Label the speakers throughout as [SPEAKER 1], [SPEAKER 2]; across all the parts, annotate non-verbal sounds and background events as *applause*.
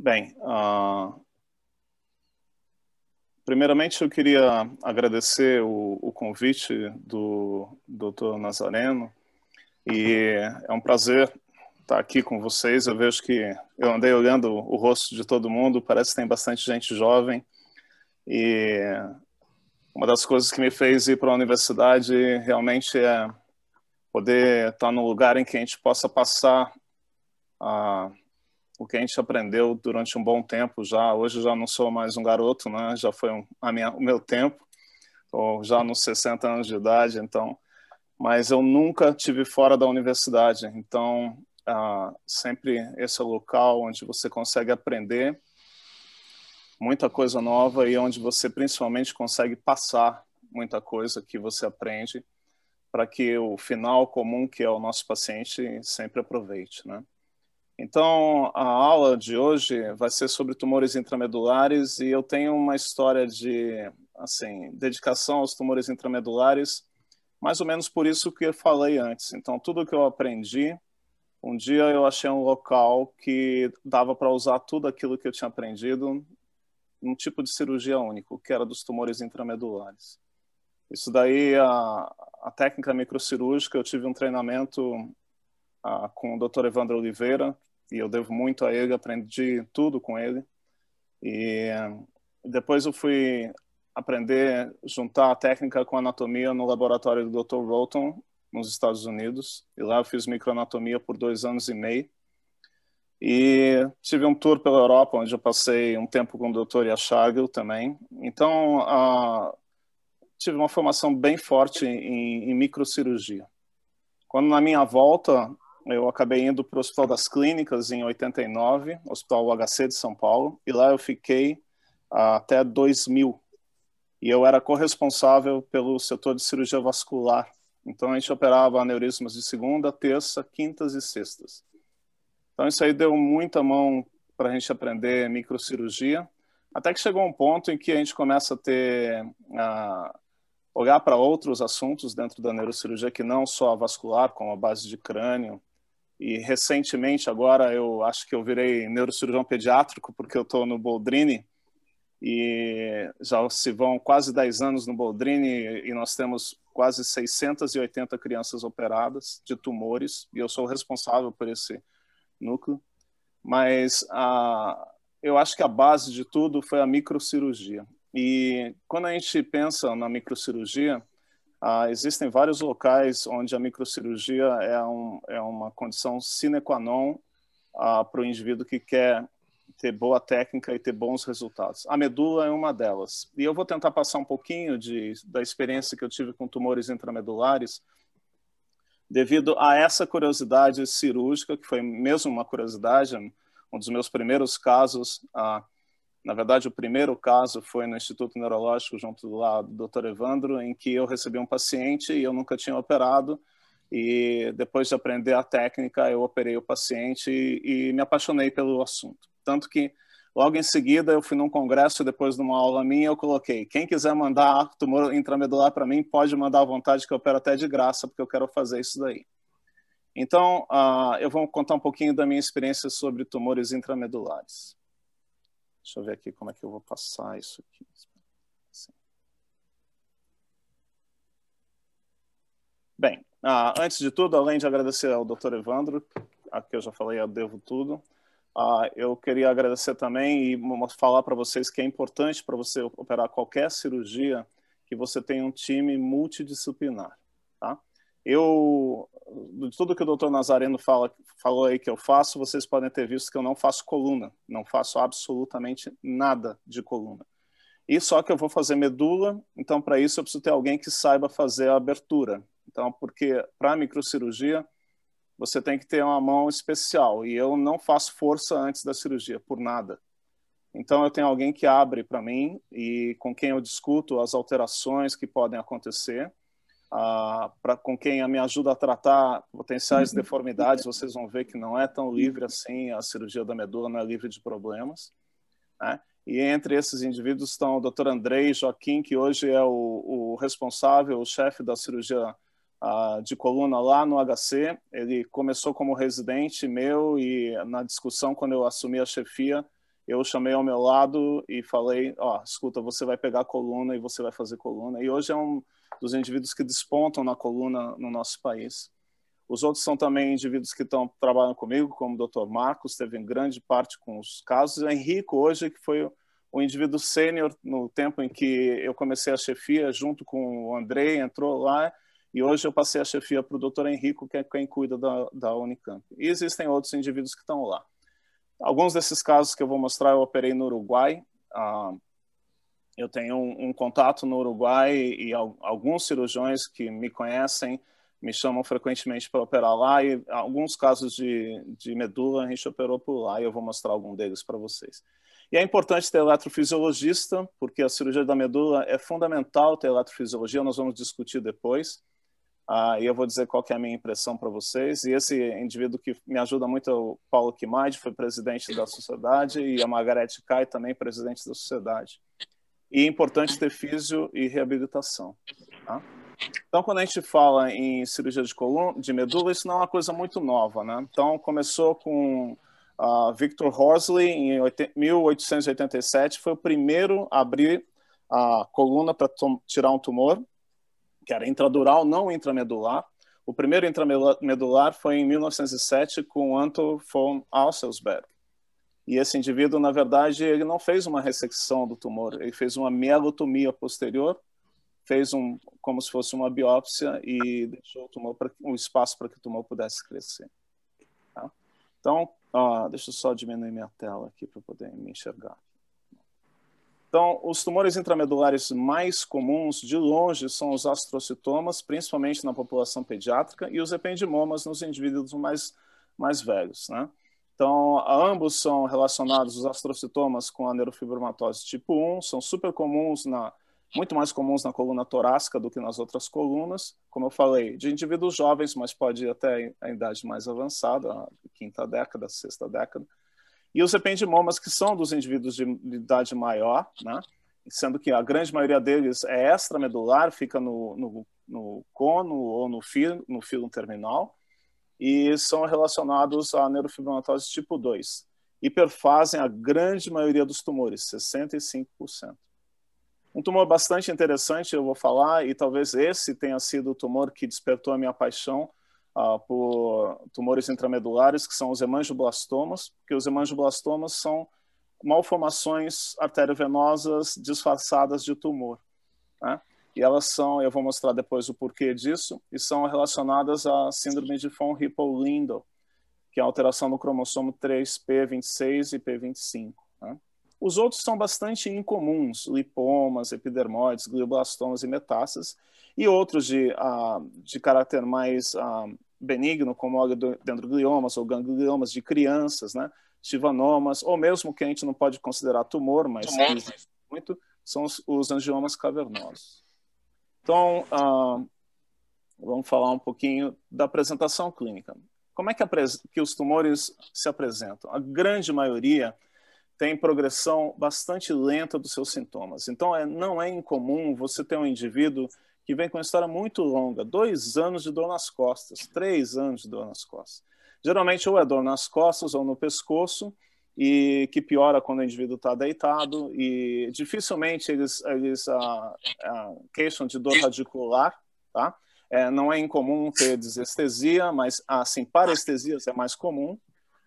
[SPEAKER 1] Bem, uh, primeiramente eu queria agradecer o, o convite do Dr. Nazareno e é um prazer estar aqui com vocês. Eu vejo que eu andei olhando o rosto de todo mundo, parece que tem bastante gente jovem. E uma das coisas que me fez ir para a universidade realmente é poder estar num lugar em que a gente possa passar a ah, o que a gente aprendeu durante um bom tempo já. Hoje eu já não sou mais um garoto, né? Já foi um, a minha, o meu tempo, ou já nos 60 anos de idade, então. Mas eu nunca tive fora da universidade, então ah, sempre esse é o local onde você consegue aprender muita coisa nova e onde você principalmente consegue passar muita coisa que você aprende para que o final comum que é o nosso paciente sempre aproveite, né? Então, a aula de hoje vai ser sobre tumores intramedulares e eu tenho uma história de, assim, dedicação aos tumores intramedulares, mais ou menos por isso que eu falei antes. Então, tudo que eu aprendi, um dia eu achei um local que dava para usar tudo aquilo que eu tinha aprendido num tipo de cirurgia único, que era dos tumores intramedulares. Isso daí, a, a técnica microcirúrgica, eu tive um treinamento ah, com o Dr. Evandro Oliveira, e eu devo muito a ele, aprendi tudo com ele. E depois eu fui aprender juntar a técnica com a anatomia no laboratório do Dr. Rolton, nos Estados Unidos. E lá eu fiz microanatomia por dois anos e meio. E tive um tour pela Europa, onde eu passei um tempo com o Dr. Yashagil também. Então, uh, tive uma formação bem forte em, em microcirurgia. Quando na minha volta eu acabei indo para o Hospital das Clínicas em 89, Hospital UHC de São Paulo, e lá eu fiquei até 2000. E eu era corresponsável pelo setor de cirurgia vascular. Então a gente operava aneurismas de segunda, terça, quintas e sextas. Então isso aí deu muita mão para a gente aprender microcirurgia, até que chegou um ponto em que a gente começa a ter olhar para outros assuntos dentro da neurocirurgia que não só a vascular, como a base de crânio, e recentemente, agora, eu acho que eu virei neurocirurgião pediátrico, porque eu estou no Boldrini, e já se vão quase 10 anos no Boldrini, e nós temos quase 680 crianças operadas de tumores, e eu sou responsável por esse núcleo. Mas a, eu acho que a base de tudo foi a microcirurgia. E quando a gente pensa na microcirurgia, ah, existem vários locais onde a microcirurgia é, um, é uma condição sine qua non ah, para o indivíduo que quer ter boa técnica e ter bons resultados. A medula é uma delas. E eu vou tentar passar um pouquinho de, da experiência que eu tive com tumores intramedulares, devido a essa curiosidade cirúrgica, que foi mesmo uma curiosidade, um dos meus primeiros casos. Ah, na verdade, o primeiro caso foi no Instituto Neurológico, junto lado do Dr. Evandro, em que eu recebi um paciente e eu nunca tinha operado. E depois de aprender a técnica, eu operei o paciente e, e me apaixonei pelo assunto. Tanto que Logo em seguida, eu fui num congresso, depois de uma aula minha, eu coloquei: quem quiser mandar tumor intramedular para mim, pode mandar à vontade, que eu opero até de graça, porque eu quero fazer isso daí. Então, uh, eu vou contar um pouquinho da minha experiência sobre tumores intramedulares. Deixa eu ver aqui como é que eu vou passar isso aqui. Assim. Bem, ah, antes de tudo, além de agradecer ao Dr. Evandro, a que eu já falei, eu devo tudo. Ah, eu queria agradecer também e falar para vocês que é importante para você operar qualquer cirurgia que você tenha um time multidisciplinar. Tá? Eu, de tudo que o doutor Nazareno fala, falou aí que eu faço, vocês podem ter visto que eu não faço coluna, não faço absolutamente nada de coluna. E só que eu vou fazer medula, então para isso eu preciso ter alguém que saiba fazer a abertura. Então, porque para microcirurgia, você tem que ter uma mão especial e eu não faço força antes da cirurgia por nada. Então eu tenho alguém que abre para mim e com quem eu discuto as alterações que podem acontecer com quem me ajuda a tratar potenciais deformidades, vocês vão ver que não é tão livre assim, a cirurgia da medula não é livre de problemas. Né? E entre esses indivíduos estão o Dr. Andrei Joaquim, que hoje é o, o responsável, o chefe da cirurgia de coluna lá no HC. Ele começou como residente meu e na discussão, quando eu assumi a chefia, eu chamei ao meu lado e falei, ó, oh, escuta, você vai pegar coluna e você vai fazer coluna. E hoje é um dos indivíduos que despontam na coluna no nosso país. Os outros são também indivíduos que estão trabalham comigo, como o Dr. Marcos, teve em grande parte com os casos. Henrico, hoje, que foi o indivíduo sênior no tempo em que eu comecei a chefia, junto com o Andrei, entrou lá, e hoje eu passei a chefia para o Dr. Henrico, que é quem cuida da, da Unicamp. E existem outros indivíduos que estão lá. Alguns desses casos que eu vou mostrar eu operei no Uruguai, ah, eu tenho um, um contato no Uruguai e alguns cirurgiões que me conhecem me chamam frequentemente para operar lá e alguns casos de, de medula a gente operou por lá e eu vou mostrar algum deles para vocês. E é importante ter eletrofisiologista, porque a cirurgia da medula é fundamental ter eletrofisiologia, nós vamos discutir depois. Ah, e eu vou dizer qual é a minha impressão para vocês. E esse indivíduo que me ajuda muito é o Paulo Kimaide, foi presidente da sociedade, e a Margarete Kai também presidente da sociedade. E é importante ter físio e reabilitação. Tá? Então, quando a gente fala em cirurgia de, coluna, de medula, isso não é uma coisa muito nova. Né? Então, começou com uh, Victor Horsley, em 1887, foi o primeiro a abrir a coluna para tirar um tumor, que era intradural, não intramedular. O primeiro intramedular foi em 1907 com Anton von Alselsberg. E esse indivíduo, na verdade, ele não fez uma ressecção do tumor, ele fez uma mielotomia posterior, fez um como se fosse uma biópsia e deixou o tumor pra, um espaço para que o tumor pudesse crescer. Tá? Então, ó, deixa eu só diminuir minha tela aqui para poder me enxergar. Então, os tumores intramedulares mais comuns, de longe, são os astrocitomas, principalmente na população pediátrica, e os ependimomas nos indivíduos mais, mais velhos. Né? Então, ambos são relacionados, os astrocitomas, com a neurofibromatose tipo 1, são super comuns, na, muito mais comuns na coluna torácica do que nas outras colunas, como eu falei, de indivíduos jovens, mas pode ir até a idade mais avançada, a quinta década, sexta década. E os ependimomas, que são dos indivíduos de idade maior, né? sendo que a grande maioria deles é extramedular, fica no, no, no cono ou no filo, no filo terminal, e são relacionados à neurofibromatose tipo 2 e perfazem a grande maioria dos tumores, 65%. Um tumor bastante interessante, eu vou falar, e talvez esse tenha sido o tumor que despertou a minha paixão uh, por tumores intramedulares, que são os hemangioblastomas, porque os hemangioblastomas são malformações arteriovenosas disfarçadas de tumor. Né? E elas são, eu vou mostrar depois o porquê disso, e são relacionadas à síndrome de von Hippel-Lindau, que é a alteração no cromossomo 3p26 e p25. Né? Os outros são bastante incomuns, lipomas, epidermoides, glioblastomas e metástases, e outros de, uh, de caráter mais uh, benigno, como dendrogliomas ou gangliomas de crianças, né? chivanomas, ou mesmo que a gente não pode considerar tumor, mas muito, são os, os angiomas cavernosos. Então, vamos falar um pouquinho da apresentação clínica. Como é que, que os tumores se apresentam? A grande maioria tem progressão bastante lenta dos seus sintomas. Então, é, não é incomum você ter um indivíduo que vem com uma história muito longa, dois anos de dor nas costas, três anos de dor nas costas. Geralmente, ou é dor nas costas ou no pescoço, e que piora quando o indivíduo está deitado e dificilmente eles, eles ah, ah, queixam de dor radicular, tá? É, não é incomum ter desestesia, mas assim, parestesias é mais comum.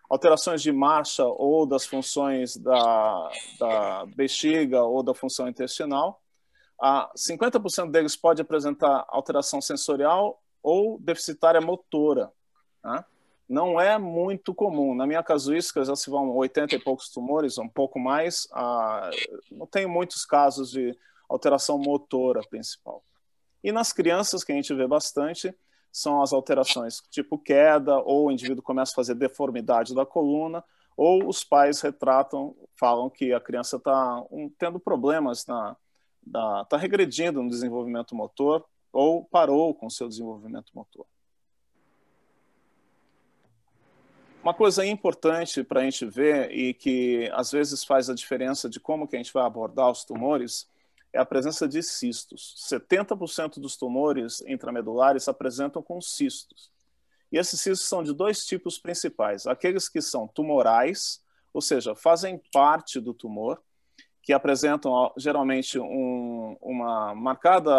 [SPEAKER 1] Alterações de marcha ou das funções da, da bexiga ou da função intestinal. Ah, 50% deles pode apresentar alteração sensorial ou deficitária motora. Né? não é muito comum. Na minha casuística já se vão 80 e poucos tumores, um pouco mais. Ah, não tenho muitos casos de alteração motora principal. E nas crianças que a gente vê bastante são as alterações tipo queda, ou o indivíduo começa a fazer deformidade da coluna, ou os pais retratam, falam que a criança está um, tendo problemas, está regredindo no desenvolvimento motor, ou parou com seu desenvolvimento motor. Uma coisa importante para a gente ver e que às vezes faz a diferença de como que a gente vai abordar os tumores é a presença de cistos. 70% dos tumores intramedulares apresentam com cistos. E esses cistos são de dois tipos principais: aqueles que são tumorais, ou seja, fazem parte do tumor, que apresentam geralmente um, uma marcada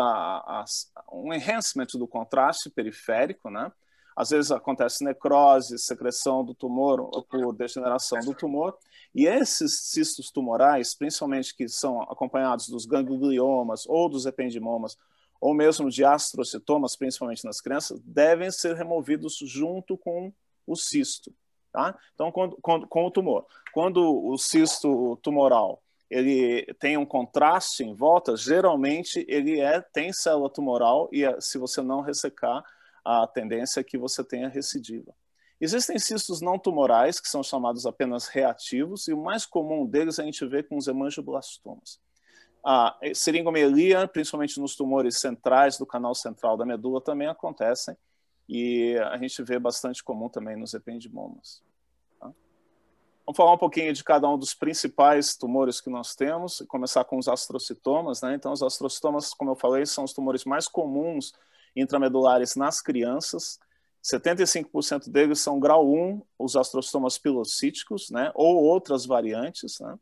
[SPEAKER 1] um enhancement do contraste periférico, né? Às vezes acontece necrose, secreção do tumor por degeneração do tumor. E esses cistos tumorais, principalmente que são acompanhados dos gangliomas ou dos ependimomas, ou mesmo de astrocitomas, principalmente nas crianças, devem ser removidos junto com o cisto. Tá? Então, quando, quando, com o tumor. Quando o cisto tumoral ele tem um contraste em volta, geralmente ele é, tem célula tumoral e é, se você não ressecar, a tendência é que você tenha recidiva. Existem cistos não tumorais, que são chamados apenas reativos, e o mais comum deles a gente vê com os hemangioblastomas. A seringomelia, principalmente nos tumores centrais do canal central da medula, também acontecem, e a gente vê bastante comum também nos ependimomas. Tá? Vamos falar um pouquinho de cada um dos principais tumores que nós temos, e começar com os astrocitomas. Né? Então, os astrocitomas, como eu falei, são os tumores mais comuns intramedulares nas crianças. 75% deles são grau 1, os astrostomas pilocíticos, né, ou outras variantes. Né?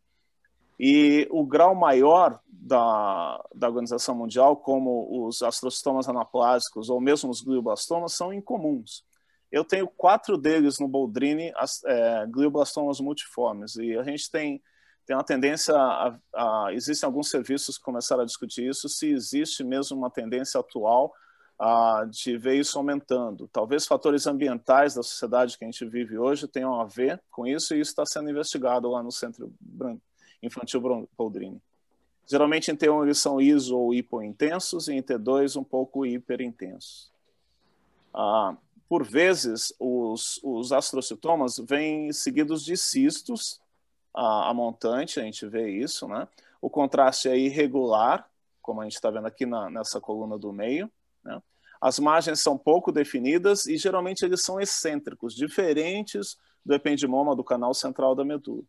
[SPEAKER 1] E o grau maior da, da Organização Mundial, como os astrostomas anaplásicos ou mesmo os glioblastomas, são incomuns. Eu tenho quatro deles no Boldrini, as, é, glioblastomas multiformes, e a gente tem, tem uma tendência, a, a, existem alguns serviços que começaram a discutir isso, se existe mesmo uma tendência atual de ver isso aumentando. Talvez fatores ambientais da sociedade que a gente vive hoje tenham a ver com isso, e isso está sendo investigado lá no Centro Infantil Poldrini. Geralmente em T1 eles são ISO ou hipointensos, e em T2 um pouco hiperintensos. Ah, por vezes, os, os astrocitomas vêm seguidos de cistos, ah, a montante, a gente vê isso, né? O contraste é irregular, como a gente está vendo aqui na, nessa coluna do meio, as margens são pouco definidas e geralmente eles são excêntricos, diferentes do ependimoma do canal central da medula.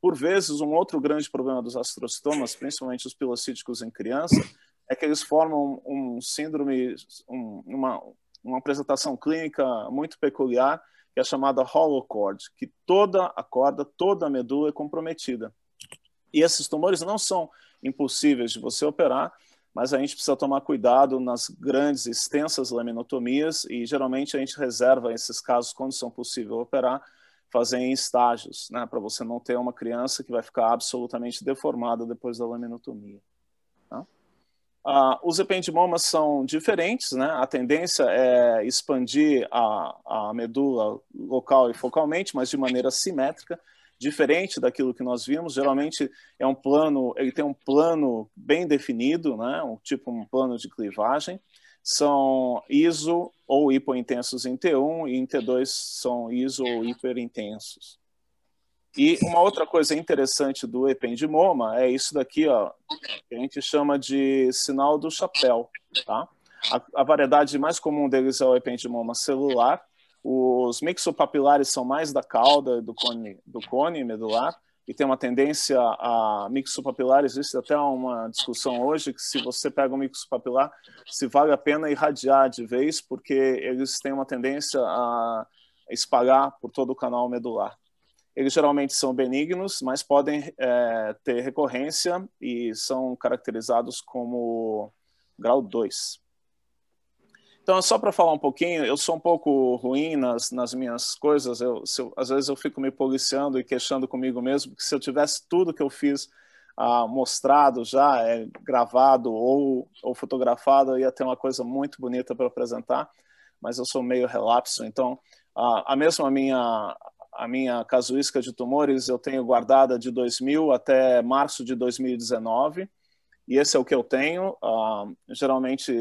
[SPEAKER 1] Por vezes, um outro grande problema dos astrocitomas, principalmente os pilocíticos em criança, é que eles formam um síndrome, um, uma, uma apresentação clínica muito peculiar, que é chamada holocord, que toda a corda, toda a medula é comprometida. E esses tumores não são impossíveis de você operar, mas a gente precisa tomar cuidado nas grandes, extensas laminotomias e geralmente a gente reserva esses casos, quando são possível operar, fazer em estágios, né, para você não ter uma criança que vai ficar absolutamente deformada depois da laminotomia. Tá? Ah, os ependimomas são diferentes, né? a tendência é expandir a, a medula local e focalmente, mas de maneira simétrica, diferente daquilo que nós vimos. Geralmente é um plano, ele tem um plano bem definido, né? um tipo um plano de clivagem. São ISO ou hipointensos em T1 e em T2 são ISO ou hiperintensos. E uma outra coisa interessante do ependimoma é isso daqui, ó, que a gente chama de sinal do chapéu, tá? A, a variedade mais comum deles é o ependimoma celular, os mixopapilares são mais da cauda do cone, do cone medular e tem uma tendência a mixopapilar. Existe é até uma discussão hoje que se você pega um mixopapilar, se vale a pena irradiar de vez, porque eles têm uma tendência a espalhar por todo o canal medular. Eles geralmente são benignos, mas podem é, ter recorrência e são caracterizados como grau 2. Então, só para falar um pouquinho, eu sou um pouco ruim nas, nas minhas coisas, eu, eu, às vezes eu fico me policiando e queixando comigo mesmo, porque se eu tivesse tudo que eu fiz ah, mostrado já, é, gravado ou, ou fotografado, eu ia ter uma coisa muito bonita para apresentar, mas eu sou meio relapso, então ah, a mesma minha a minha casuística de tumores eu tenho guardada de 2000 até março de 2019, e esse é o que eu tenho. Ah, geralmente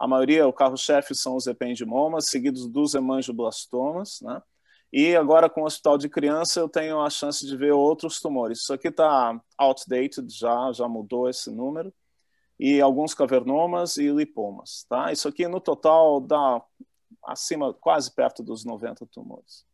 [SPEAKER 1] a maioria, o carro-chefe são os ependimomas, seguidos dos hemangioblastomas, né? E agora com o hospital de criança eu tenho a chance de ver outros tumores. Isso aqui está outdated já, já mudou esse número. E alguns cavernomas e lipomas, tá? Isso aqui no total dá acima, quase perto dos 90 tumores.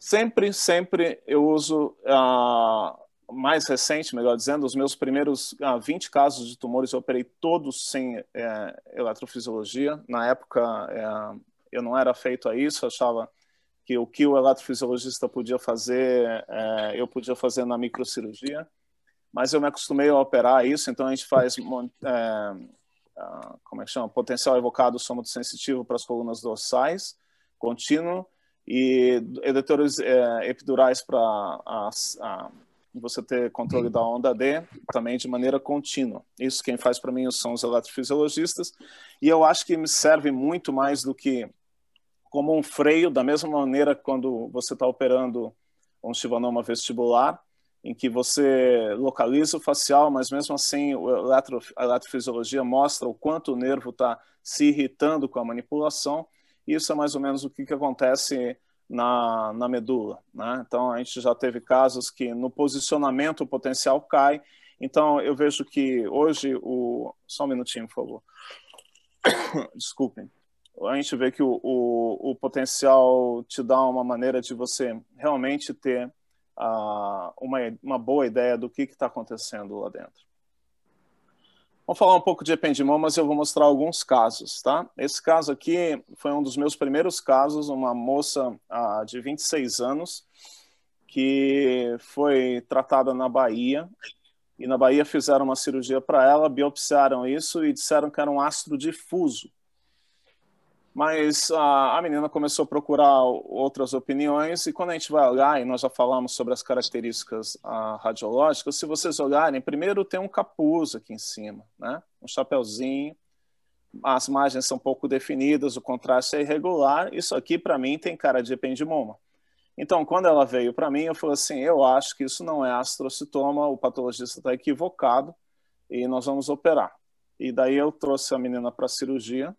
[SPEAKER 1] Sempre, sempre eu uso a, ah, mais recente, melhor dizendo, os meus primeiros ah, 20 casos de tumores eu operei todos sem é, eletrofisiologia. Na época é, eu não era feito a isso, achava que o que o eletrofisiologista podia fazer, é, eu podia fazer na microcirurgia. Mas eu me acostumei a operar isso, então a gente faz, é, ah, como é que chama? Potencial evocado somatosensitivo para as colunas dorsais, contínuo, e editores é, epidurais para as você ter controle uhum. da onda D também de maneira contínua. Isso quem faz para mim são os eletrofisiologistas, e eu acho que me serve muito mais do que como um freio, da mesma maneira quando você está operando um chivanoma vestibular, em que você localiza o facial, mas mesmo assim eletro, a eletrofisiologia mostra o quanto o nervo está se irritando com a manipulação, e isso é mais ou menos o que, que acontece na, na medula. Né? Então, a gente já teve casos que no posicionamento o potencial cai. Então, eu vejo que hoje o. Só um minutinho, por favor. *coughs* Desculpem. A gente vê que o, o, o potencial te dá uma maneira de você realmente ter uh, uma, uma boa ideia do que está acontecendo lá dentro. Vamos falar um pouco de mas eu vou mostrar alguns casos, tá? Esse caso aqui foi um dos meus primeiros casos, uma moça ah, de 26 anos que foi tratada na Bahia e na Bahia fizeram uma cirurgia para ela, biopsiaram isso e disseram que era um ácido difuso. Mas a, a menina começou a procurar outras opiniões, e quando a gente vai olhar, e nós já falamos sobre as características a, ah, radiológicas, se vocês olharem, primeiro tem um capuz aqui em cima, né? um chapéuzinho, as margens são pouco definidas, o contraste é irregular, isso aqui para mim tem cara de ependimoma. Então, quando ela veio para mim, eu falei assim: eu acho que isso não é astrocitoma, o patologista está equivocado e nós vamos operar. E daí eu trouxe a menina para a cirurgia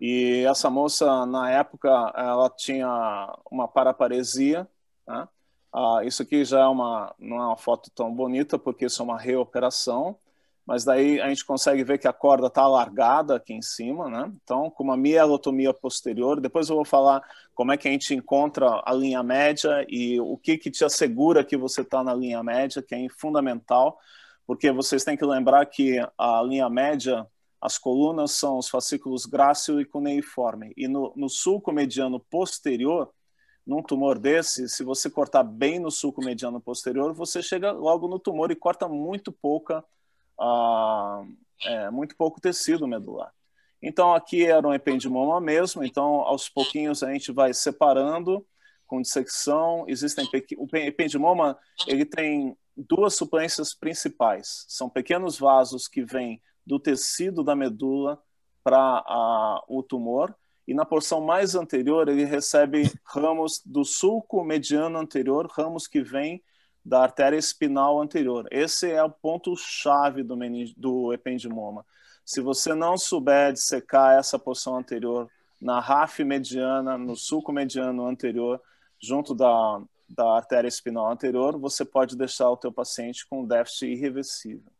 [SPEAKER 1] e essa moça, na época, ela tinha uma paraparesia. Né? Ah, isso aqui já é uma, não é uma foto tão bonita, porque isso é uma reoperação, mas daí a gente consegue ver que a corda está alargada aqui em cima, né? Então, com uma mielotomia posterior, depois eu vou falar como é que a gente encontra a linha média e o que, que te assegura que você está na linha média, que é fundamental, porque vocês têm que lembrar que a linha média as colunas são os fascículos grácil e cuneiforme. E no, no sulco mediano posterior, num tumor desse, se você cortar bem no sulco mediano posterior, você chega logo no tumor e corta muito pouca, ah, é, muito pouco tecido medular. Então aqui era um ependimoma mesmo, então aos pouquinhos a gente vai separando com dissecção. Existem o ependimoma, ele tem duas suplências principais. São pequenos vasos que vêm do tecido da medula para o tumor e na porção mais anterior ele recebe ramos do sulco mediano anterior, ramos que vêm da artéria espinal anterior. Esse é o ponto chave do, do ependimoma. Se você não souber dissecar essa porção anterior na RAF mediana, no sulco mediano anterior, junto da, da artéria espinal anterior, você pode deixar o teu paciente com déficit irreversível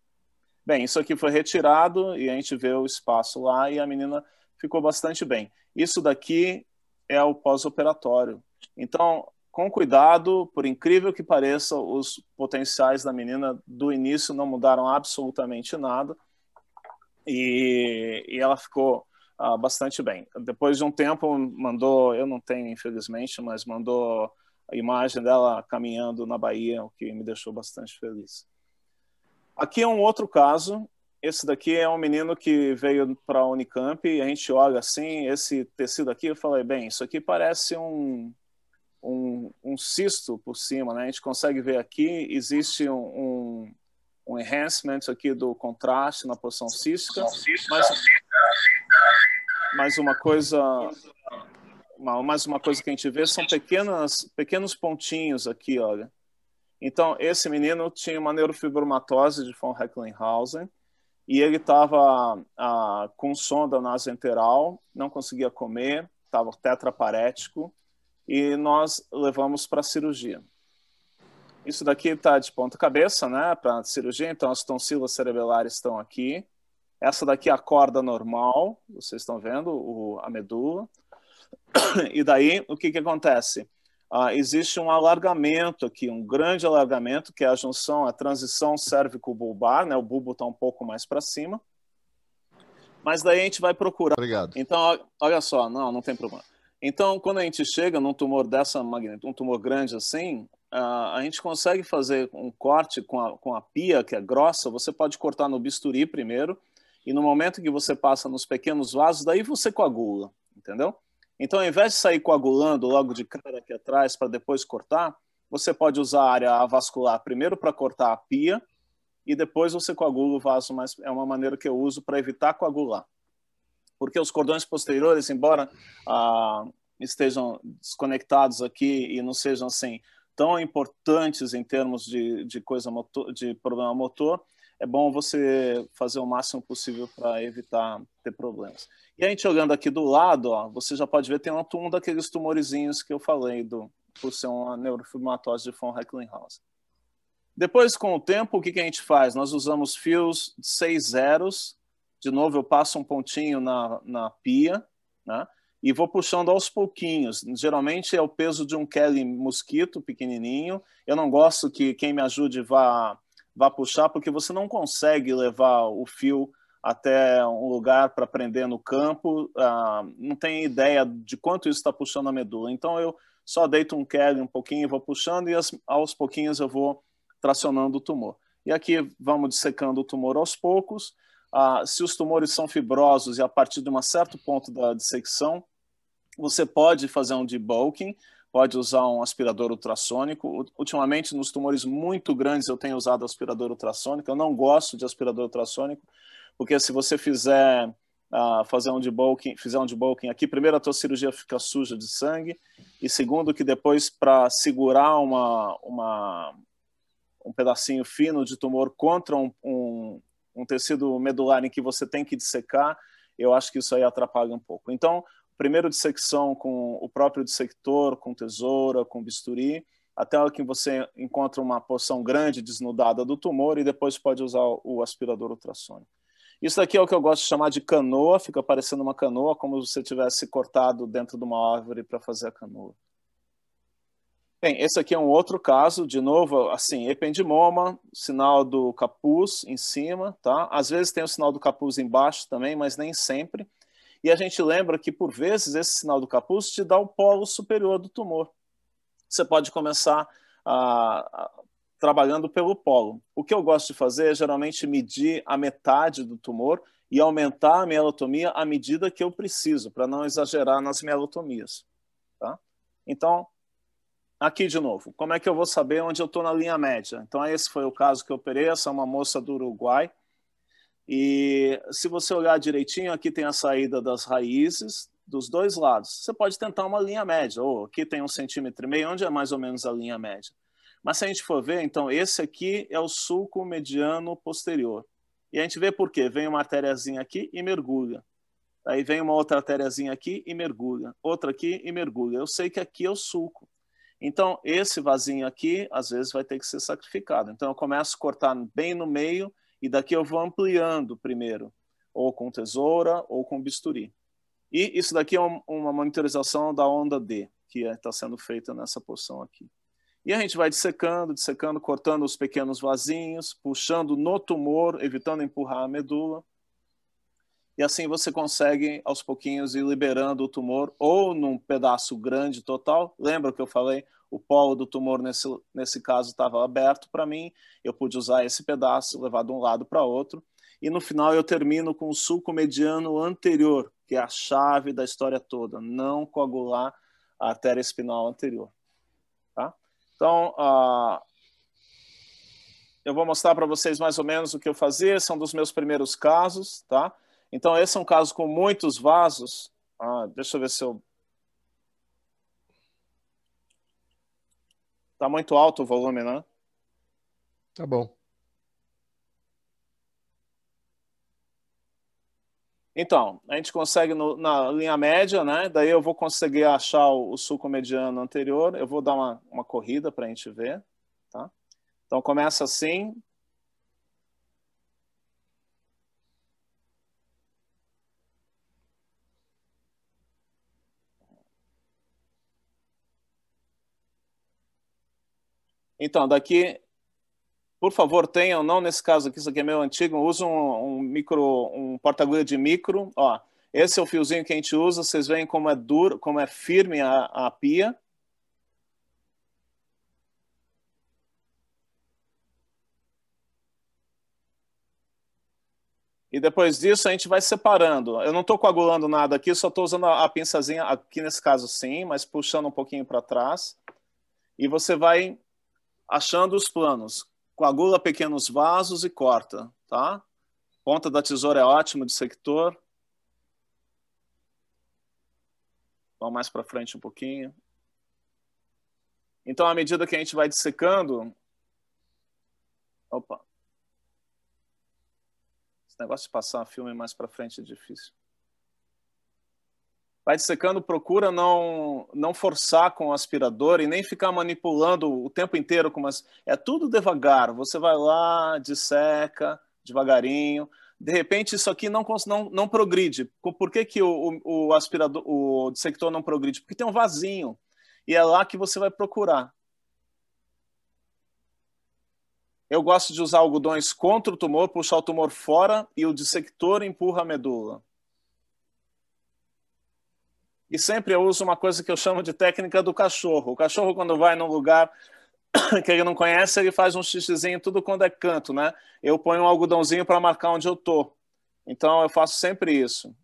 [SPEAKER 1] bem, isso aqui foi retirado e a gente vê o espaço lá e a menina ficou bastante bem. Isso daqui é o pós-operatório. Então, com cuidado, por incrível que pareça, os potenciais da menina do início não mudaram absolutamente nada e, e ela ficou ah, bastante bem. Depois de um tempo, mandou, eu não tenho infelizmente, mas mandou a imagem dela caminhando na Bahia, o que me deixou bastante feliz. Aqui é um outro caso. Esse daqui é um menino que veio para a Unicamp e a gente olha assim, esse tecido aqui, eu falei, bem, isso aqui parece um, um, um cisto por cima, né? A gente consegue ver aqui, existe um, um um enhancement aqui do contraste na posição cística, mas, mas uma coisa mais uma coisa que a gente vê são pequenas pequenos pontinhos aqui, olha. Então, esse menino tinha uma neurofibromatose de von Recklinghausen e ele estava ah, com sonda enteral, não conseguia comer, estava tetraparético e nós levamos para cirurgia. Isso daqui está de ponta cabeça, né, para cirurgia, então as tonsilas cerebelares estão aqui. Essa daqui é a corda normal, vocês estão vendo o, a medula. *coughs* E daí, o que, que acontece? ah, existe um alargamento aqui, um grande alargamento, que é a junção, a transição cérvico-bulbar, né? o bulbo está um pouco mais para cima. Mas daí a gente vai procurar. Obrigado. Então, olha só, não, não tem problema. Então, quando a gente chega num tumor dessa magnitude, um tumor grande assim, a gente consegue fazer um corte com a, com a pia, que é grossa, você pode cortar no bisturi primeiro, e no momento que você passa nos pequenos vasos, daí você coagula, entendeu? Então, ao invés de sair coagulando logo de cara aqui atrás para depois cortar, você pode usar a área vascular primeiro para cortar a pia e depois você coagula o vaso, mas é uma maneira que eu uso para evitar coagular. Porque os cordões posteriores, embora ah, estejam desconectados aqui e não sejam assim tão importantes em termos de, de coisa motor, de problema motor, é bom você fazer o máximo possível para evitar ter problemas. E a gente olhando aqui do lado, ó, você já pode ver, tem um, um daqueles tumorezinhos que eu falei, do, por ser uma neurofibromatose de von Recklinghausen. Depois, com o tempo, o que, que a gente faz? Nós usamos fios de seis zeros, de novo eu passo um pontinho na, na pia, né? E vou puxando aos pouquinhos. Geralmente é o peso de um Kelly mosquito pequenininho. Eu não gosto que quem me ajude vá vá puxar, porque você não consegue levar o fio até um lugar para prender no campo, ah, não tem ideia de quanto isso está puxando a medula. Então eu só deito um Kelly um pouquinho e vou puxando, e aos pouquinhos eu vou tracionando o tumor. E aqui vamos dissecando o tumor aos poucos. Ah, se os tumores são fibrosos e a partir de um certo ponto da dissecção, você pode fazer um debulking, pode usar um aspirador ultrassônico. Ultimamente, nos tumores muito grandes, eu tenho usado aspirador ultrassônico. Eu não gosto de aspirador ultrassônico, porque se você fizer uh, fazer um debulking, fizer um debulking aqui, primeiro a tua cirurgia fica suja de sangue, e segundo que depois, para segurar uma, uma, um pedacinho fino de tumor contra um, um, um tecido medular em que você tem que dissecar, eu acho que isso aí atrapalha um pouco. Então, primeiro dissecção com o próprio dissector, com tesoura, com bisturi, até que você encontra uma porção grande desnudada do tumor e depois pode usar o aspirador ultrassônico. Isso daqui é o que eu gosto de chamar de canoa, fica parecendo uma canoa, como se você tivesse cortado dentro de uma árvore para fazer a canoa. Bem, esse aqui é um outro caso, de novo, assim, ependimoma, sinal do capuz em cima, tá? Às vezes tem o sinal do capuz embaixo também, mas nem sempre. E a gente lembra que, por vezes, esse sinal do capuz te dá o polo superior do tumor. Você pode começar a, a, trabalhando pelo polo. O que eu gosto de fazer é geralmente medir a metade do tumor e aumentar a mielotomia à medida que eu preciso, para não exagerar nas mielotomias. Tá? Então, aqui de novo, como é que eu vou saber onde eu estou na linha média? Então, esse foi o caso que eu operei, essa é uma moça do Uruguai, e se você olhar direitinho, aqui tem a saída das raízes dos dois lados. Você pode tentar uma linha média, ou aqui tem um centímetro e meio, onde é mais ou menos a linha média. Mas se a gente for ver, então, esse aqui é o sulco mediano posterior. E a gente vê por quê? Vem uma artériazinha aqui e mergulha. Aí vem uma outra artériazinha aqui e mergulha. Outra aqui e mergulha. Eu sei que aqui é o sulco. Então, esse vasinho aqui, às vezes, vai ter que ser sacrificado. Então, eu começo a cortar bem no meio e daqui eu vou ampliando primeiro, ou com tesoura ou com bisturi. E isso daqui é uma monitorização da onda D, que está é, sendo feita nessa porção aqui. E a gente vai dissecando, dissecando, cortando os pequenos vasinhos, puxando no tumor, evitando empurrar a medula. E assim você consegue, aos pouquinhos, ir liberando o tumor ou num pedaço grande total. Lembra que eu falei o polo do tumor nesse, nesse caso estava aberto para mim, eu pude usar esse pedaço, levar de um lado para outro, e no final eu termino com o sulco mediano anterior, que é a chave da história toda, não coagular a artéria espinal anterior. Tá? Então, uh, eu vou mostrar para vocês mais ou menos o que eu fazia, são dos meus primeiros casos, tá? Então, esse é um caso com muitos vasos, ah, deixa eu ver se eu Tá muito alto o volume, né? Tá bom. Então, a gente consegue no, na linha média, né? Daí eu vou conseguir achar o, o sulco mediano anterior. Eu vou dar uma, uma corrida para a gente ver, tá? Então começa assim, Então, daqui, por favor, tenham, não nesse caso aqui, isso aqui é meu antigo, usa um, um micro, um porta-agulha de micro, ó. Esse é o fiozinho que a gente usa, vocês veem como é duro, como é firme a, a pia. E depois disso a gente vai separando. Eu não estou coagulando nada aqui, só estou usando a, a pinçazinha aqui nesse caso sim, mas puxando um pouquinho para trás. E você vai achando os planos. Coagula pequenos vasos e corta, tá? Ponta da tesoura é ótimo de sector. Vamos mais para frente um pouquinho. Então, à medida que a gente vai dissecando... Opa. Esse negócio de passar filme mais para frente é difícil vai dissecando, procura não não forçar com o aspirador e nem ficar manipulando o tempo inteiro com as é tudo devagar. Você vai lá, disseca devagarinho. De repente isso aqui não não, não progride. Por que, que o, o, o aspirador, o dissector não progride? Porque tem um vasinho e é lá que você vai procurar. Eu gosto de usar algodões contra o tumor, puxar o tumor fora e o dissector empurra a medula. E sempre eu uso uma coisa que eu chamo de técnica do cachorro. O cachorro, quando vai num lugar *coughs* que ele não conhece, ele faz um xixizinho tudo quando é canto, né? Eu ponho um algodãozinho para marcar onde eu tô. Então eu faço sempre isso.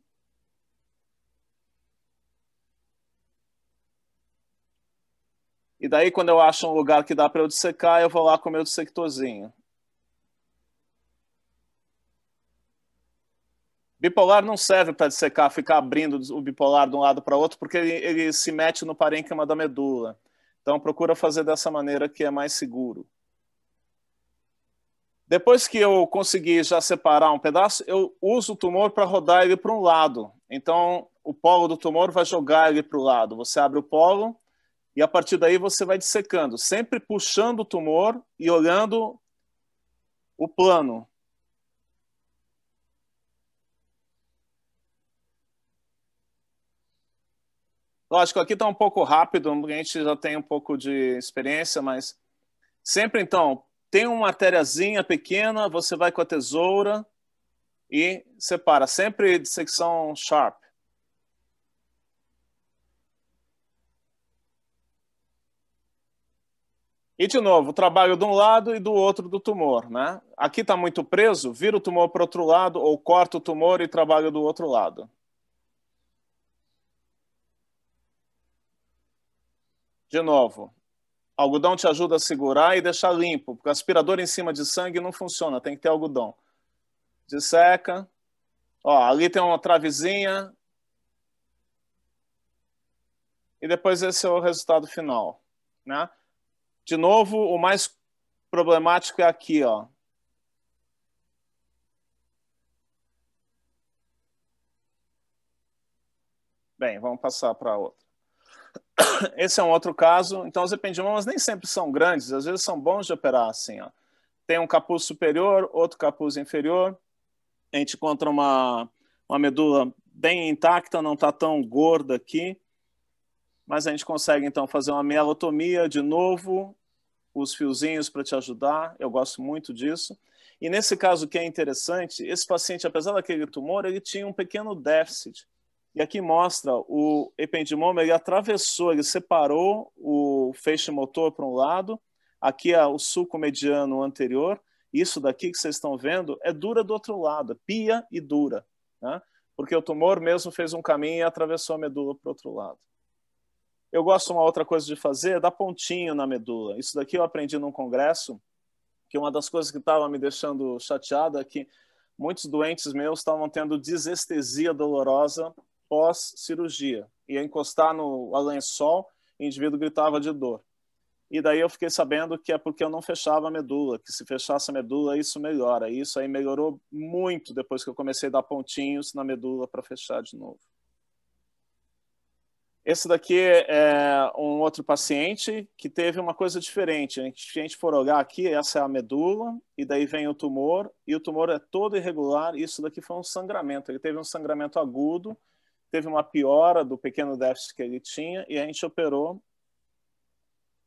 [SPEAKER 1] E daí, quando eu acho um lugar que dá para eu dissecar, eu vou lá com o meu dissectorzinho. Bipolar não serve para dissecar, ficar abrindo o bipolar de um lado para outro, porque ele, ele, se mete no parênquima da medula. Então, procura fazer dessa maneira que é mais seguro. Depois que eu consegui já separar um pedaço, eu uso o tumor para rodar ele para um lado. Então, o polo do tumor vai jogar ele para o lado. Você abre o polo e a partir daí você vai dissecando, sempre puxando o tumor e olhando o plano Lógico, aqui está um pouco rápido, a gente já tem um pouco de experiência, mas sempre então, tem uma matériazinha pequena, você vai com a tesoura e separa, sempre de secção sharp. E de novo, trabalho de um lado e do outro do tumor, né? Aqui está muito preso, vira o tumor para o outro lado ou corta o tumor e trabalha do outro lado. De novo, algodão te ajuda a segurar e deixar limpo, porque o aspirador em cima de sangue não funciona, tem que ter algodão. Disseca. Ó, ali tem uma travezinha. E depois esse é o resultado final, né? De novo, o mais problemático é aqui, ó. Bem, vamos passar para outro *coughs* Esse é um outro caso. Então, os ependimamas nem sempre são grandes, às vezes são bons de operar assim. Ó. Tem um capuz superior, outro capuz inferior. A gente encontra uma, uma medula bem intacta, não está tão gorda aqui. Mas a gente consegue, então, fazer uma mielotomia de novo, os fiozinhos para te ajudar. Eu gosto muito disso. E nesse caso que é interessante, esse paciente, apesar daquele tumor, ele tinha um pequeno déficit e aqui mostra o ependimoma, ele atravessou, ele separou o feixe motor para um lado, aqui é o sulco mediano anterior, isso daqui que vocês estão vendo é dura do outro lado, é pia e dura, né? porque o tumor mesmo fez um caminho e atravessou a medula para o outro lado. Eu gosto uma outra coisa de fazer, é dar pontinho na medula. Isso daqui eu aprendi num congresso, que uma das coisas que estava me deixando chateada é que muitos doentes meus estavam tendo desestesia dolorosa pós-cirurgia. Ia encostar no lençol, o indivíduo gritava de dor. E daí eu fiquei sabendo que é porque eu não fechava a medula, que se fechasse a medula, isso melhora. E isso aí melhorou muito depois que eu comecei a dar pontinhos na medula para fechar de novo. Esse daqui é um outro paciente que teve uma coisa diferente. A né? gente, a gente for olhar aqui, essa é a medula, e daí vem o tumor, e o tumor é todo irregular. Isso daqui foi um sangramento. Ele teve um sangramento agudo teve uma piora do pequeno déficit que ele tinha e a gente operou.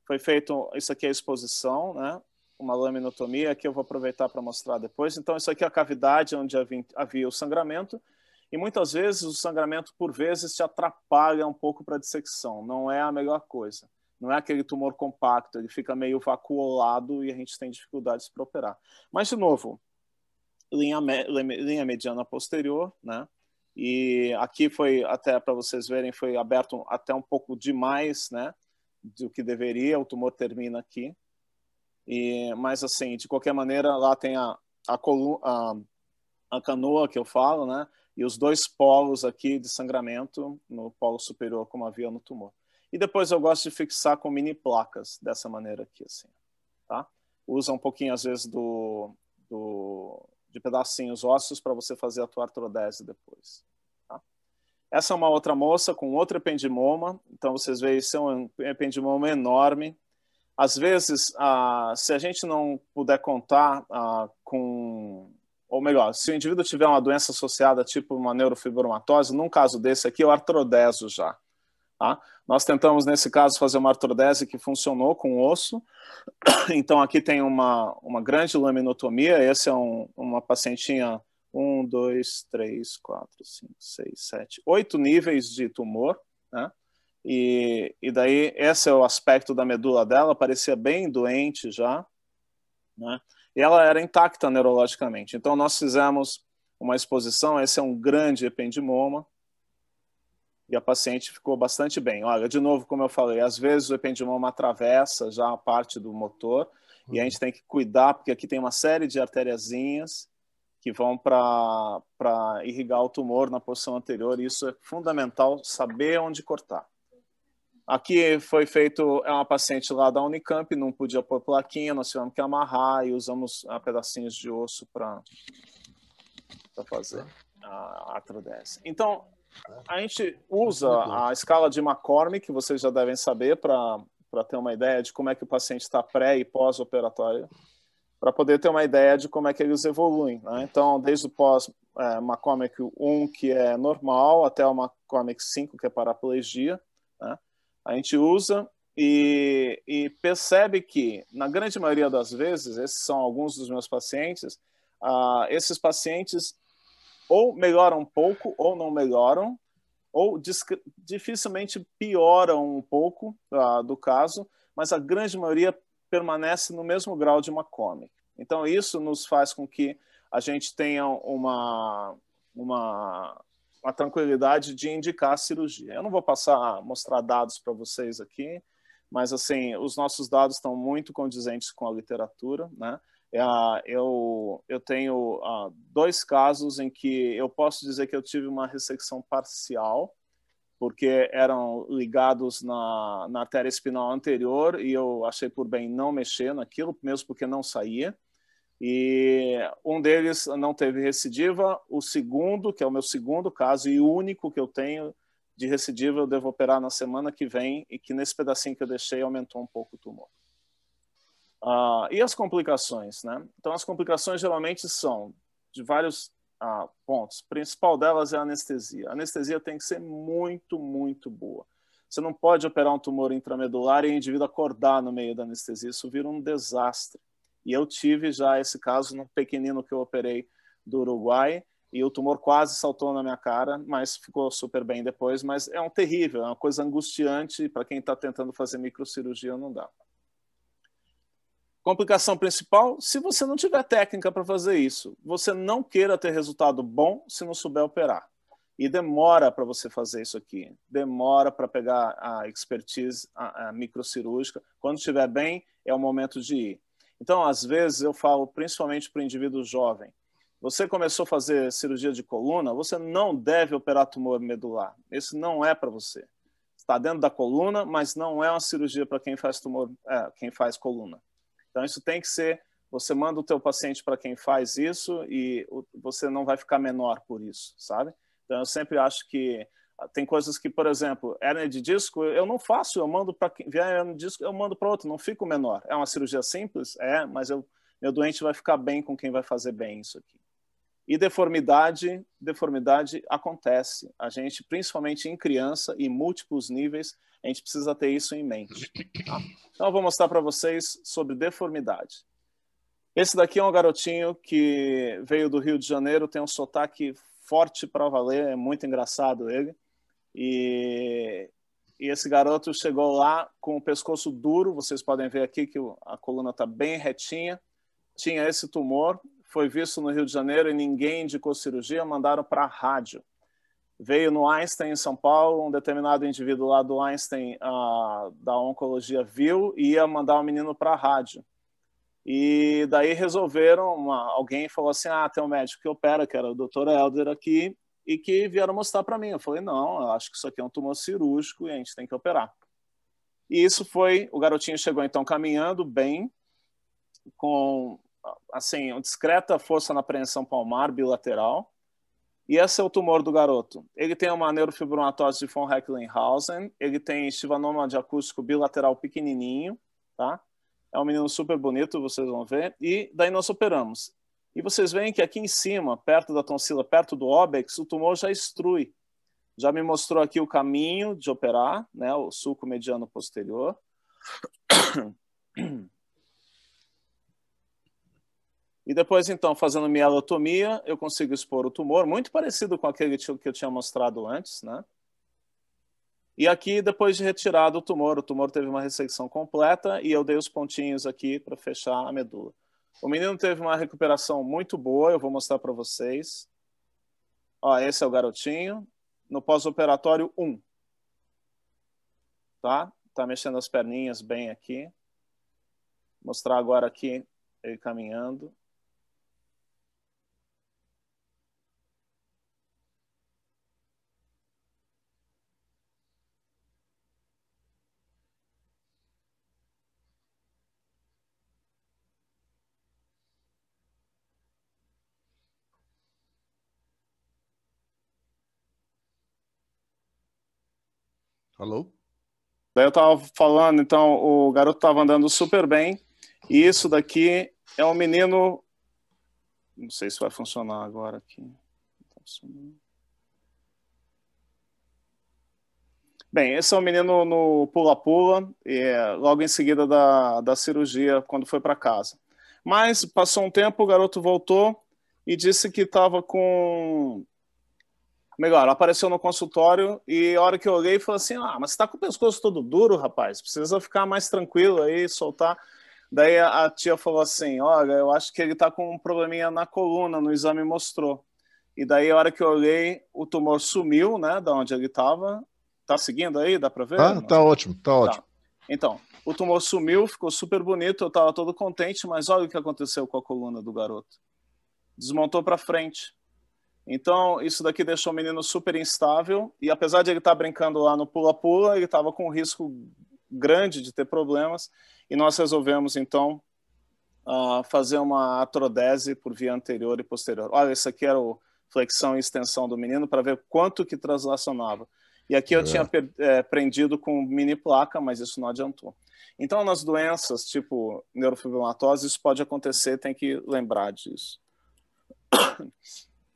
[SPEAKER 1] Foi feito, isso aqui é a exposição, né? uma laminotomia que eu vou aproveitar para mostrar depois. Então, isso aqui é a cavidade onde havia, havia o sangramento e muitas vezes o sangramento, por vezes, se atrapalha um pouco para a dissecção. Não é a melhor coisa. Não é aquele tumor compacto, ele fica meio vacuolado e a gente tem dificuldades para operar. Mas, de novo, linha, linha mediana posterior, né? E aqui foi, até para vocês verem, foi aberto até um pouco demais, né? Do que deveria, o tumor termina aqui. E, mas assim, de qualquer maneira, lá tem a, a, a, a canoa que eu falo, né? E os dois polos aqui de sangramento no polo superior, como havia no tumor. E depois eu gosto de fixar com mini placas, dessa maneira aqui, assim, tá? Usa um pouquinho, às vezes, do, do de pedacinhos ósseos para você fazer a tua artrodese depois. Tá? Essa é uma outra moça com outro ependimoma, então vocês veem, isso é um ependimoma enorme. Às vezes, ah, se a gente não puder contar ah, com ou melhor, se o indivíduo tiver uma doença associada, tipo uma neurofibromatose, num caso desse aqui, eu artrodeso já. Tá? Nós tentamos, nesse caso, fazer uma artrodese que funcionou com osso. *coughs* Então, aqui tem uma, uma grande laminotomia. Esse é um, uma pacientinha, um, dois, três, quatro, cinco, seis, sete, oito níveis de tumor. Né? E, e daí, esse é o aspecto da medula dela, parecia bem doente já. Né? E ela era intacta neurologicamente. Então, nós fizemos uma exposição. Esse é um grande ependimoma e a paciente ficou bastante bem. Olha, de novo, como eu falei, às vezes o ependimoma atravessa já a parte do motor uhum. e a uhum. gente tem que cuidar, porque aqui tem uma série de artériazinhas que vão para irrigar o tumor na porção anterior, e isso é fundamental saber onde cortar. Aqui foi feito, é uma paciente lá da Unicamp, não podia pôr plaquinha, nós tivemos que amarrar e usamos ah, pedacinhos de osso para fazer tá. a artrodese. Então, a gente usa é a escala de McCormick, que vocês já devem saber, para ter uma ideia de como é que o paciente está pré e pós-operatório, para poder ter uma ideia de como é que eles evoluem. Né? Então, desde o pós-McCormick é, 1, que é normal, até o McCormick 5, que é paraplegia, né? a gente usa e, e percebe que, na grande maioria das vezes, esses são alguns dos meus pacientes, uh, esses pacientes ou melhoram um pouco ou não melhoram, ou dificilmente pioram um pouco ah, do caso, mas a grande maioria permanece no mesmo grau de Macomb. Então isso nos faz com que a gente tenha uma, uma, uma tranquilidade de indicar a cirurgia. Eu não vou passar mostrar dados para vocês aqui, mas assim os nossos dados estão muito condizentes com a literatura, né? É, ah, eu, eu tenho ah, dois casos em que eu posso dizer que eu tive uma ressecção parcial, porque eram ligados na, na artéria espinal anterior e eu achei por bem não mexer naquilo, mesmo porque não saía. E um deles não teve recidiva, o segundo, que é o meu segundo caso e único que eu tenho de recidiva, eu devo operar na semana que vem e que nesse pedacinho que eu deixei aumentou um pouco o tumor. Uh, e as complicações, né? Então, as complicações geralmente são de vários uh, pontos. O principal delas é a anestesia. A anestesia tem que ser muito, muito boa. Você não pode operar um tumor intramedular e o indivíduo acordar no meio da anestesia. Isso vira um desastre. E eu tive já esse caso num pequenino que eu operei do Uruguai e o tumor quase saltou na minha cara, mas ficou super bem depois. Mas é um terrível, é uma coisa angustiante para quem está tentando fazer microcirurgia, não dá. Complicação principal: se você não tiver técnica para fazer isso, você não queira ter resultado bom se não souber operar. E demora para você fazer isso aqui, demora para pegar a expertise a, a microcirúrgica. Quando estiver bem, é o momento de ir. Então, às vezes, eu falo principalmente para o indivíduo jovem: você começou a fazer cirurgia de coluna, você não deve operar tumor medular. Esse não é para você. Está dentro da coluna, mas não é uma cirurgia para quem faz tumor, é, quem faz coluna. Então, isso tem que ser, você manda o teu paciente para quem faz isso e você não vai ficar menor por isso, sabe? Então, eu sempre acho que ah, tem coisas que, por exemplo, hernia de disco, eu não faço, eu mando para quem vier hernia de disco, eu mando para outro, não fico menor. É uma cirurgia simples? É, mas eu, meu doente vai ficar bem com quem vai fazer bem isso aqui. E deformidade, deformidade acontece. A gente, principalmente em criança, em múltiplos níveis, a gente precisa ter isso em mente. Tá? Então eu vou mostrar para vocês sobre deformidade. Esse daqui é um garotinho que veio do Rio de Janeiro, tem um sotaque forte para valer, é muito engraçado ele. E, e esse garoto chegou lá com o pescoço duro, vocês podem ver aqui que a coluna está bem retinha, tinha esse tumor foi visto no Rio de Janeiro e ninguém indicou cirurgia, mandaram para a rádio. Veio no Einstein, em São Paulo, um determinado indivíduo lá do Einstein, ah, da oncologia, viu e ia mandar o um menino para a rádio. E daí resolveram, uma, alguém falou assim, ah, tem um médico que opera, que era o Dr. Helder aqui, e que vieram mostrar para mim. Eu falei, não, eu acho que isso aqui é um tumor cirúrgico e a gente tem que operar. E isso foi, o garotinho chegou então caminhando bem, com assim, uma discreta força na apreensão palmar bilateral. E esse é o tumor do garoto. Ele tem uma neurofibromatose de von Recklinghausen, ele tem estivanoma de acústico bilateral pequenininho, tá? É um menino super bonito, vocês vão ver. E daí nós operamos. E vocês veem que aqui em cima, perto da tonsila, perto do óbex, o tumor já estrui. Já me mostrou aqui o caminho de operar, né, o sulco mediano posterior. E depois, então, fazendo mielotomia, eu consigo expor o tumor, muito parecido com aquele que eu tinha mostrado antes, né? E aqui, depois de retirado o tumor, o tumor teve uma ressecção completa e eu dei os pontinhos aqui para fechar a medula. O menino teve uma recuperação muito boa, eu vou mostrar para vocês. Ó, esse é o garotinho, no pós-operatório 1. Tá? Tá mexendo as perninhas bem aqui. Vou mostrar agora aqui ele caminhando. Alô? Daí eu estava falando, então, o garoto estava andando super bem, e isso daqui é um menino. Não sei se vai funcionar agora aqui. Bem, esse é um menino no pula-pula, é logo em seguida da, da cirurgia, quando foi para casa. Mas passou um tempo, o garoto voltou e disse que estava com Melhor, é é? apareceu no consultório e a hora que eu olhei, falou assim: Ah, mas você tá com o pescoço todo duro, rapaz, precisa ficar mais tranquilo aí, soltar. Daí a tia falou assim: Olha, eu acho que ele tá com um probleminha na coluna, no exame mostrou. E daí a hora que eu olhei, o tumor sumiu, né, da onde ele tava. Tá seguindo aí? Dá pra ver? Ah, tá
[SPEAKER 2] ótimo, tá, tá. ótimo. Tá.
[SPEAKER 1] Então, o tumor sumiu, ficou super bonito, eu tava todo contente, mas olha o que aconteceu com a coluna do garoto. Desmontou para frente. Então, isso daqui deixou o menino super instável, e apesar de ele estar tá brincando lá no pula-pula, ele estava com um risco grande de ter problemas, e nós resolvemos, então, uh, fazer uma atrodese por via anterior e posterior. Olha, isso aqui era o flexão e extensão do menino, para ver quanto que translacionava. E aqui eu é. tinha é, prendido com mini placa, mas isso não adiantou. Então, nas doenças tipo neurofibromatose, isso pode acontecer, tem que lembrar disso.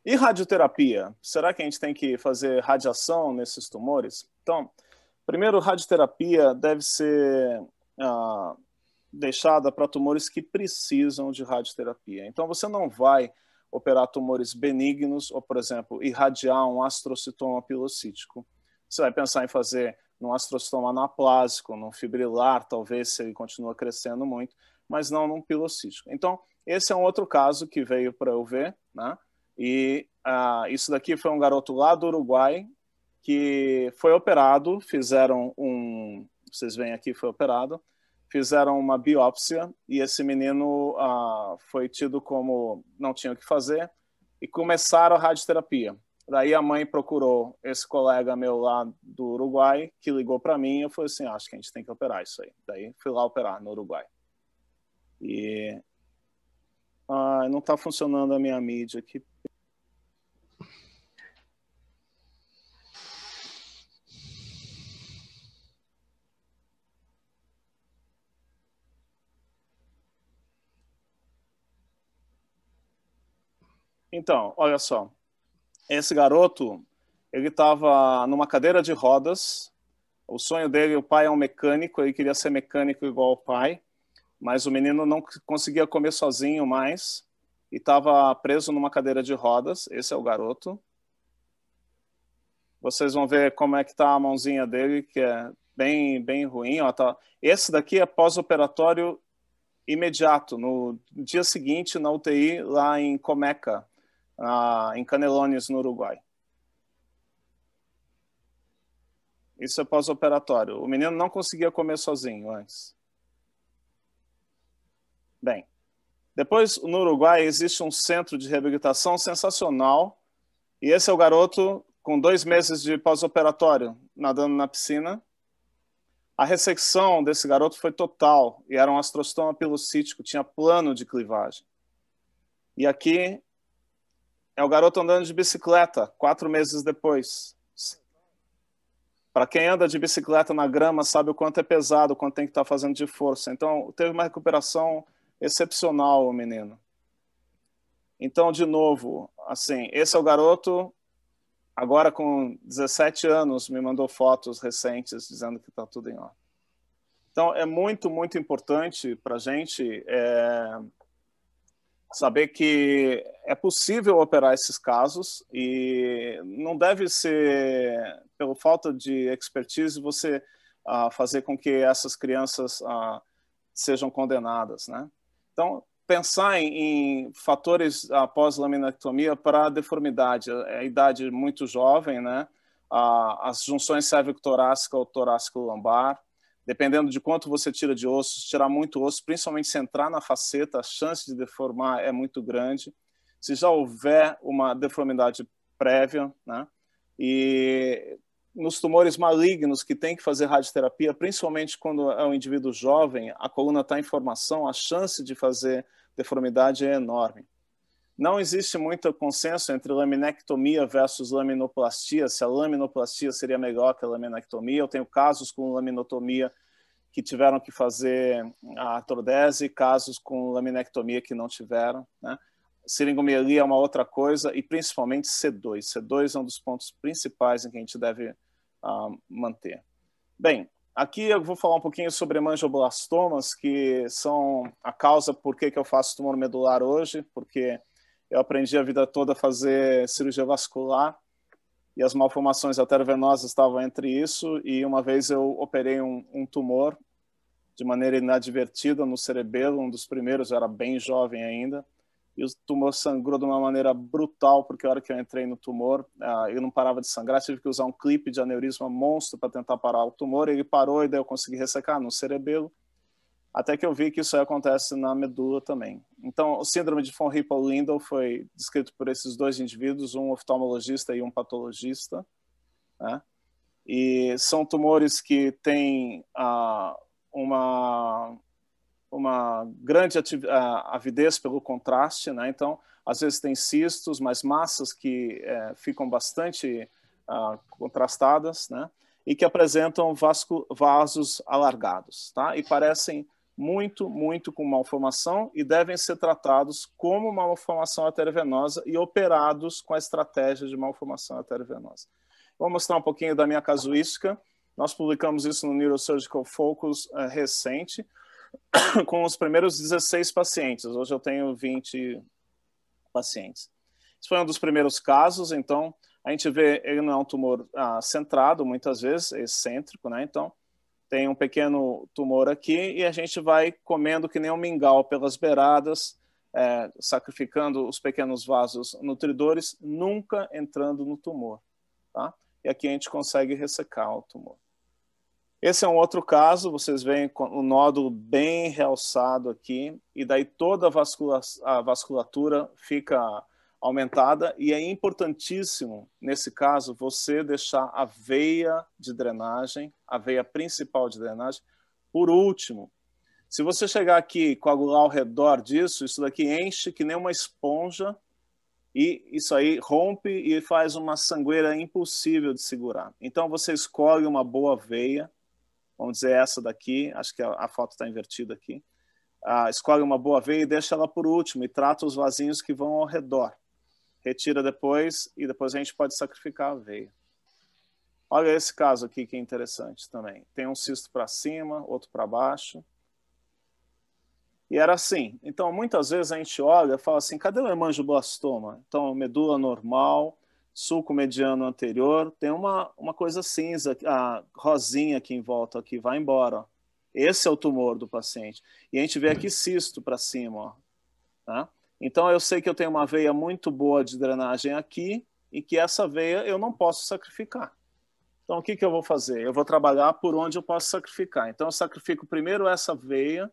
[SPEAKER 1] E radioterapia? Será que a gente tem que fazer radiação nesses tumores? Então, primeiro, radioterapia deve ser ah, deixada para tumores que precisam de radioterapia. Então, você não vai operar tumores benignos ou, por exemplo, irradiar um astrocitoma pilocítico. Você vai pensar em fazer num astrocitoma anaplásico, num fibrilar, talvez se ele continua crescendo muito, mas não num pilocítico. Então, esse é um outro caso que veio para eu ver, né? E ah, isso daqui foi um garoto lá do Uruguai que foi operado, fizeram um, vocês veem aqui, foi operado, fizeram uma biópsia e esse menino ah, foi tido como não tinha o que fazer e começaram a radioterapia. Daí a mãe procurou esse colega meu lá do Uruguai, que ligou para mim e eu falei assim, ah, acho que a gente tem que operar isso aí. Daí fui lá operar no Uruguai. E ah, não está funcionando a minha mídia. aqui. Então, olha só. Esse garoto, ele estava numa cadeira de rodas. O sonho dele, o pai é um mecânico, ele queria ser mecânico igual o pai mas o menino não conseguia comer sozinho mais e estava preso numa cadeira de rodas. Esse é o garoto. Vocês vão ver como é que está a mãozinha dele, que é bem, bem ruim. Ó, tá. Esse daqui é pós-operatório imediato, no dia seguinte na UTI lá em Comeca, em Canelones, no Uruguai. Isso é pós-operatório. O menino não conseguia comer sozinho antes. Bem, depois no Uruguai existe um centro de reabilitação sensacional e esse é o garoto com dois meses de pós-operatório nadando na piscina. A ressecção desse garoto foi total e era um astrostoma pilocítico, tinha plano de clivagem. E aqui é o garoto andando de bicicleta, quatro meses depois. Para quem anda de bicicleta na grama, sabe o quanto é pesado, o quanto tem que estar tá fazendo de força. Então, teve uma recuperação excepcional o menino. Então, de novo, assim, esse é o garoto, agora com 17 anos, me mandou fotos recentes dizendo que está tudo em ordem. Então, é muito, muito importante para a gente é, saber que é possível operar esses casos e não deve ser, pelo falta de expertise, você ah, fazer com que essas crianças ah, sejam condenadas, né? Então, pensar em, em fatores após laminectomia para deformidade, é a idade muito jovem, né? as junções cérvico-torácica ou torácico-lombar, dependendo de quanto você tira de osso, se tirar muito osso, principalmente se entrar na faceta, a chance de deformar é muito grande. Se já houver uma deformidade prévia, né? E nos tumores malignos que tem que fazer radioterapia, principalmente quando é um indivíduo jovem, a coluna está em formação, a chance de fazer deformidade é enorme. Não existe muito consenso entre laminectomia versus laminoplastia, se a laminoplastia seria melhor que a laminectomia. Eu tenho casos com laminotomia que tiveram que fazer a artrodese, casos com laminectomia que não tiveram, né? seringomielia é uma outra coisa, e principalmente C2. C2 é um dos pontos principais em que a gente deve uh, manter. Bem, aqui eu vou falar um pouquinho sobre hemangioblastomas, que são a causa por que, que eu faço tumor medular hoje, porque eu aprendi a vida toda a fazer cirurgia vascular, e as malformações arteriovenosas estavam entre isso, e uma vez eu operei um, um tumor de maneira inadvertida no cerebelo, um dos primeiros, eu era bem jovem ainda, e o tumor sangrou de uma maneira brutal, porque a hora que eu entrei no tumor, uh, eu não parava de sangrar, tive que usar um clipe de aneurisma monstro para tentar parar o tumor, ele parou e daí eu consegui ressecar no cerebelo, até que eu vi que isso acontece na medula também. Então, o síndrome de von Hippel-Lindau foi descrito por esses dois indivíduos, um oftalmologista e um patologista, né? e são tumores que têm uh, uma uma grande avidez pelo contraste, né? Então, às vezes tem cistos, mas massas que é, ficam bastante uh, contrastadas, né? E que apresentam vasco, vasos alargados, tá? E parecem muito, muito com malformação e devem ser tratados como uma malformação arteriovenosa e operados com a estratégia de malformação arteriovenosa. Vou mostrar um pouquinho da minha casuística. Nós publicamos isso no Neurosurgical Focus uh, recente. *coughs* com os primeiros 16 pacientes. Hoje eu tenho 20 pacientes. Esse foi um dos primeiros casos, então a gente vê ele não é um tumor ah, centrado, muitas vezes, excêntrico, né? Então tem um pequeno tumor aqui e a gente vai comendo que nem um mingau pelas beiradas, é, sacrificando os pequenos vasos nutridores, nunca entrando no tumor, tá? E aqui a gente consegue ressecar o tumor. Esse é um outro caso, vocês veem o nódulo bem realçado aqui, e daí toda a, vascula, a vasculatura fica aumentada, e é importantíssimo, nesse caso, você deixar a veia de drenagem, a veia principal de drenagem, por último. Se você chegar aqui e coagular ao redor disso, isso daqui enche que nem uma esponja, e isso aí rompe e faz uma sangueira impossível de segurar. Então você escolhe uma boa veia, vamos dizer essa daqui, acho que a, a foto está invertida aqui, ah, escolhe uma boa veia e deixa ela por último e trata os vasinhos que vão ao redor. Retira depois e depois a gente pode sacrificar a veia. Olha esse caso aqui que é interessante também. Tem um cisto para cima, outro para baixo. E era assim. Então, muitas vezes a gente olha e fala assim: cadê o hemangioblastoma? Então, medula normal, sulco mediano anterior, tem uma, uma coisa cinza, a rosinha aqui em volta, aqui, vai embora. Ó. Esse é o tumor do paciente. E a gente vê aqui uhum. cisto para cima. Ó, tá? Então, eu sei que eu tenho uma veia muito boa de drenagem aqui e que essa veia eu não posso sacrificar. Então, o que, que eu vou fazer? Eu vou trabalhar por onde eu posso sacrificar. Então, eu sacrifico primeiro essa veia,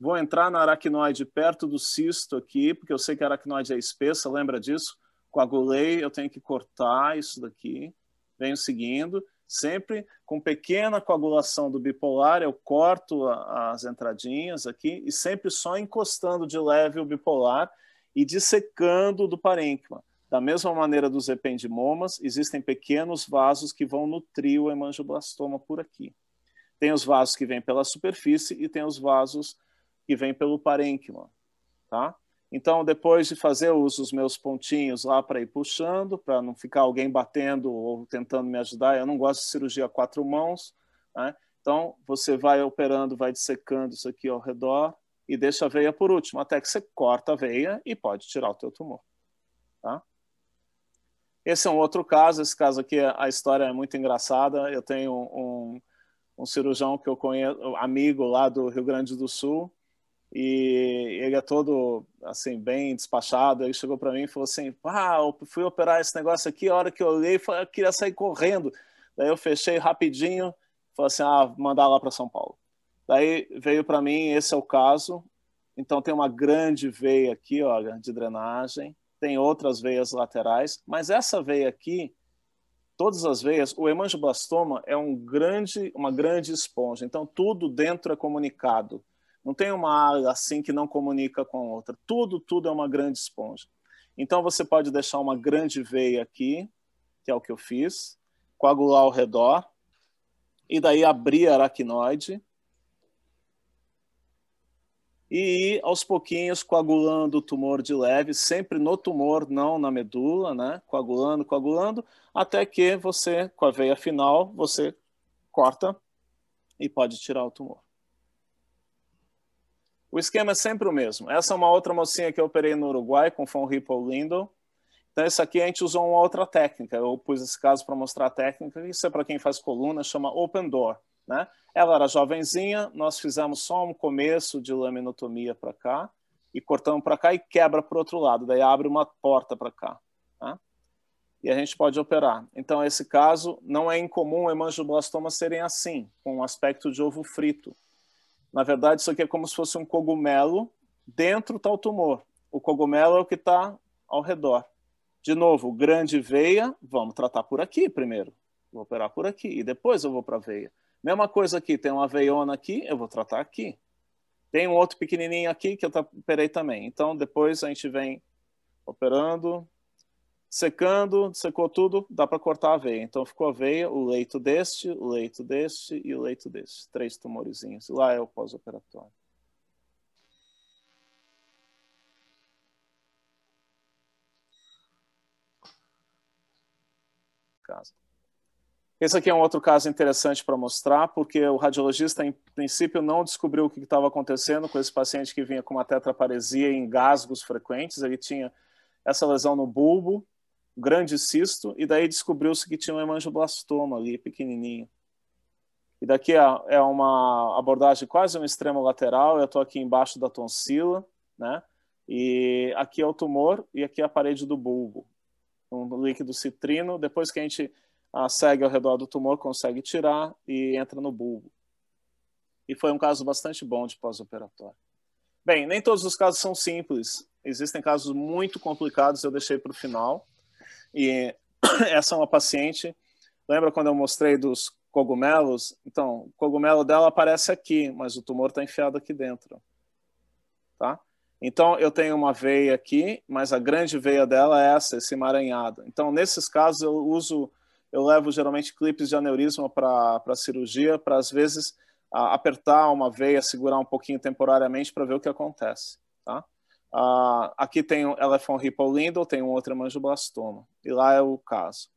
[SPEAKER 1] vou entrar na aracnoide perto do cisto aqui, porque eu sei que a aracnoide é espessa, lembra disso? coagulei, eu tenho que cortar isso daqui, venho seguindo, sempre com pequena coagulação do bipolar, eu corto a, as entradinhas aqui e sempre só encostando de leve o bipolar e dissecando do parênquima. Da mesma maneira dos ependimomas, existem pequenos vasos que vão nutrir o hemangioblastoma por aqui. Tem os vasos que vêm pela superfície e tem os vasos que vêm pelo parênquima, tá? Então, depois de fazer, eu uso os meus pontinhos lá para ir puxando, para não ficar alguém batendo ou tentando me ajudar. Eu não gosto de cirurgia a quatro mãos. Né? Então, você vai operando, vai dissecando isso aqui ao redor e deixa a veia por último, até que você corta a veia e pode tirar o teu tumor. Tá? Esse é um outro caso. Esse caso aqui, a história é muito engraçada. Eu tenho um, um cirurgião que eu conheço, amigo lá do Rio Grande do Sul, e ele é todo assim bem despachado. Ele chegou para mim e falou assim: "Ah, eu fui operar esse negócio aqui. A hora que eu olhei, eu queria sair correndo. Daí eu fechei rapidinho, falou assim: "Ah, mandar lá para São Paulo". Daí veio para mim, esse é o caso. Então tem uma grande veia aqui, olha, de drenagem. Tem outras veias laterais, mas essa veia aqui, todas as veias, o hemangioblastoma é um grande, uma grande esponja. Então tudo dentro é comunicado. Não tem uma área assim que não comunica com outra. Tudo, tudo é uma grande esponja. Então você pode deixar uma grande veia aqui, que é o que eu fiz, coagular ao redor, e daí abrir a aracnoide e ir aos pouquinhos coagulando o tumor de leve, sempre no tumor, não na medula, né? Coagulando, coagulando, até que você, com a veia final, você corta e pode tirar o tumor. O esquema é sempre o mesmo. Essa é uma outra mocinha que eu operei no Uruguai com Fon Ripple Lindo. Então, isso aqui a gente usou uma outra técnica. Eu pus esse caso para mostrar a técnica. Isso é para quem faz coluna, chama Open Door. Né? Ela era jovenzinha, nós fizemos só um começo de laminotomia para cá e cortamos para cá e quebra para o outro lado. Daí abre uma porta para cá. Né? E a gente pode operar. Então, esse caso não é incomum hemangioblastoma serem assim, com um aspecto de ovo frito. Na verdade, isso aqui é como se fosse um cogumelo, dentro está o tumor. O cogumelo é o que está ao redor. De novo, grande veia, vamos tratar por aqui primeiro. Vou operar por aqui e depois eu vou para a veia. Mesma coisa aqui, tem uma veiona aqui, eu vou tratar aqui. Tem um outro pequenininho aqui que eu operei também. Então, depois a gente vem operando, secando, secou tudo, dá para cortar a veia. Então ficou a veia, o leito deste, o leito deste e o leito deste. Três tumorzinhos. Lá é o pós-operatório. Esse aqui é um outro caso interessante para mostrar, porque o radiologista, em princípio, não descobriu o que estava acontecendo com esse paciente que vinha com uma tetraparesia e engasgos frequentes. Ele tinha essa lesão no bulbo, grande cisto, e daí descobriu-se que tinha um hemangioblastoma ali, pequenininho. E daqui é, é, uma abordagem quase um extremo lateral, eu estou aqui embaixo da tonsila, né? E aqui é o tumor e aqui é a parede do bulbo. Um líquido citrino, depois que a gente ah, segue ao redor do tumor, consegue tirar e entra no bulbo. E foi um caso bastante bom de pós-operatório. Bem, nem todos os casos são simples. Existem casos muito complicados, eu deixei para o final. E *coughs* essa é uma paciente. Lembra quando eu mostrei dos cogumelos? Então, o cogumelo dela aparece aqui, mas o tumor está enfiado aqui dentro. Tá? Então, eu tenho uma veia aqui, mas a grande veia dela é essa, esse emaranhado. Então, nesses casos, eu uso, eu levo geralmente clipes de aneurisma para cirurgia, para às vezes a, apertar uma veia, segurar um pouquinho temporariamente para ver o que acontece. Tá? Uh, aqui tem um é foi um tem um outro manioblastoma. E lá é o caso.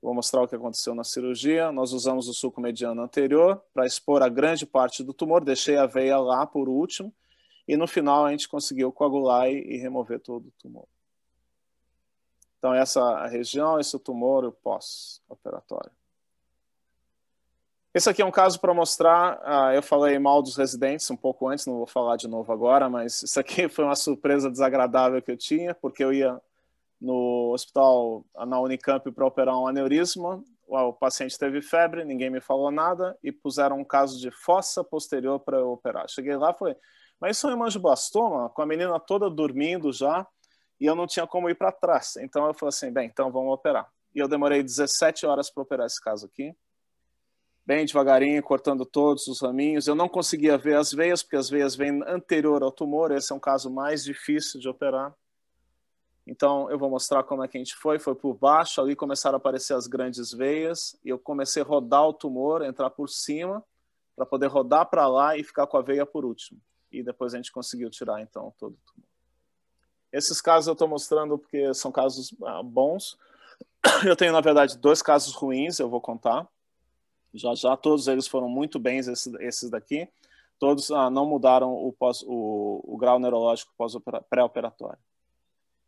[SPEAKER 1] Vou mostrar o que aconteceu na cirurgia. Nós usamos o suco mediano anterior para expor a grande parte do tumor. Deixei a veia lá por último. E no final a gente conseguiu coagular e, e remover todo o tumor. Então essa região, esse tumor pós-operatório. Esse aqui é um caso para mostrar. Uh, eu falei mal dos residentes um pouco antes, não vou falar de novo agora, mas isso aqui *laughs* foi uma surpresa desagradável que eu tinha, porque eu ia no hospital, na Unicamp, para operar um aneurisma. O paciente teve febre, ninguém me falou nada e puseram um caso de fossa posterior para eu operar. Cheguei lá e falei, mas isso é um hemangiblastoma, com a menina toda dormindo já, e eu não tinha como ir para trás. Então eu falei assim, bem, então vamos operar. E eu demorei 17 horas para operar esse caso aqui bem devagarinho, cortando todos os raminhos. Eu não conseguia ver as veias, porque as veias vêm anterior ao tumor, esse é um caso mais difícil de operar. Então, eu vou mostrar como é que a gente foi. Foi por baixo, ali começaram a aparecer as grandes veias, e eu comecei a rodar o tumor, entrar por cima, para poder rodar para lá e ficar com a veia por último. E depois a gente conseguiu tirar, então, todo o tumor. Esses casos eu estou mostrando porque são casos ah, bons. Eu tenho, na verdade, dois casos ruins, eu vou contar já já todos eles foram muito bens, esses, esses daqui. Todos ah, não mudaram o, pós, o, o grau neurológico pré-operatório.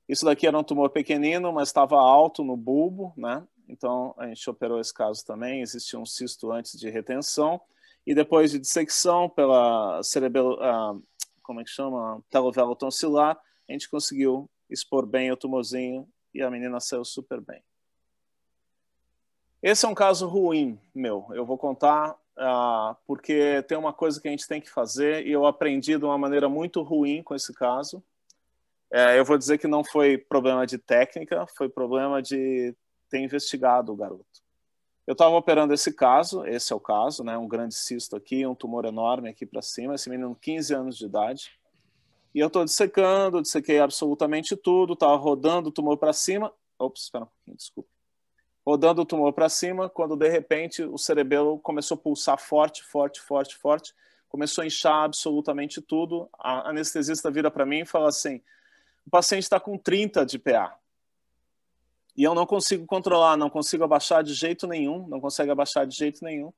[SPEAKER 1] Isso daqui era um tumor pequenino, mas estava alto no bulbo, né? Então a gente operou esse caso também. Existia um cisto antes de retenção e depois de dissecção pela cerebelo, ah, como é que chama, telovelo tonsilar, a gente conseguiu expor bem o tumorzinho e a menina saiu super bem. Esse é um caso ruim, meu. Eu vou contar ah, porque tem uma coisa que a gente tem que fazer e eu aprendi de uma maneira muito ruim com esse caso. É, eu vou dizer que não foi problema de técnica, foi problema de ter investigado o garoto. Eu estava operando esse caso, esse é o caso, né? Um grande cisto aqui, um tumor enorme aqui para cima. Esse menino, 15 anos de idade. E eu estou dissecando, dissequei absolutamente tudo, estava rodando o tumor para cima. Ops, espera um pouquinho, desculpa rodando o tumor para cima, quando de repente o cerebelo começou a pulsar forte, forte, forte, forte, começou a inchar absolutamente tudo. A anestesista vira para mim e fala assim: o paciente está com 30 de PA. E eu não consigo controlar, não consigo abaixar de jeito nenhum, não consegue abaixar de jeito nenhum.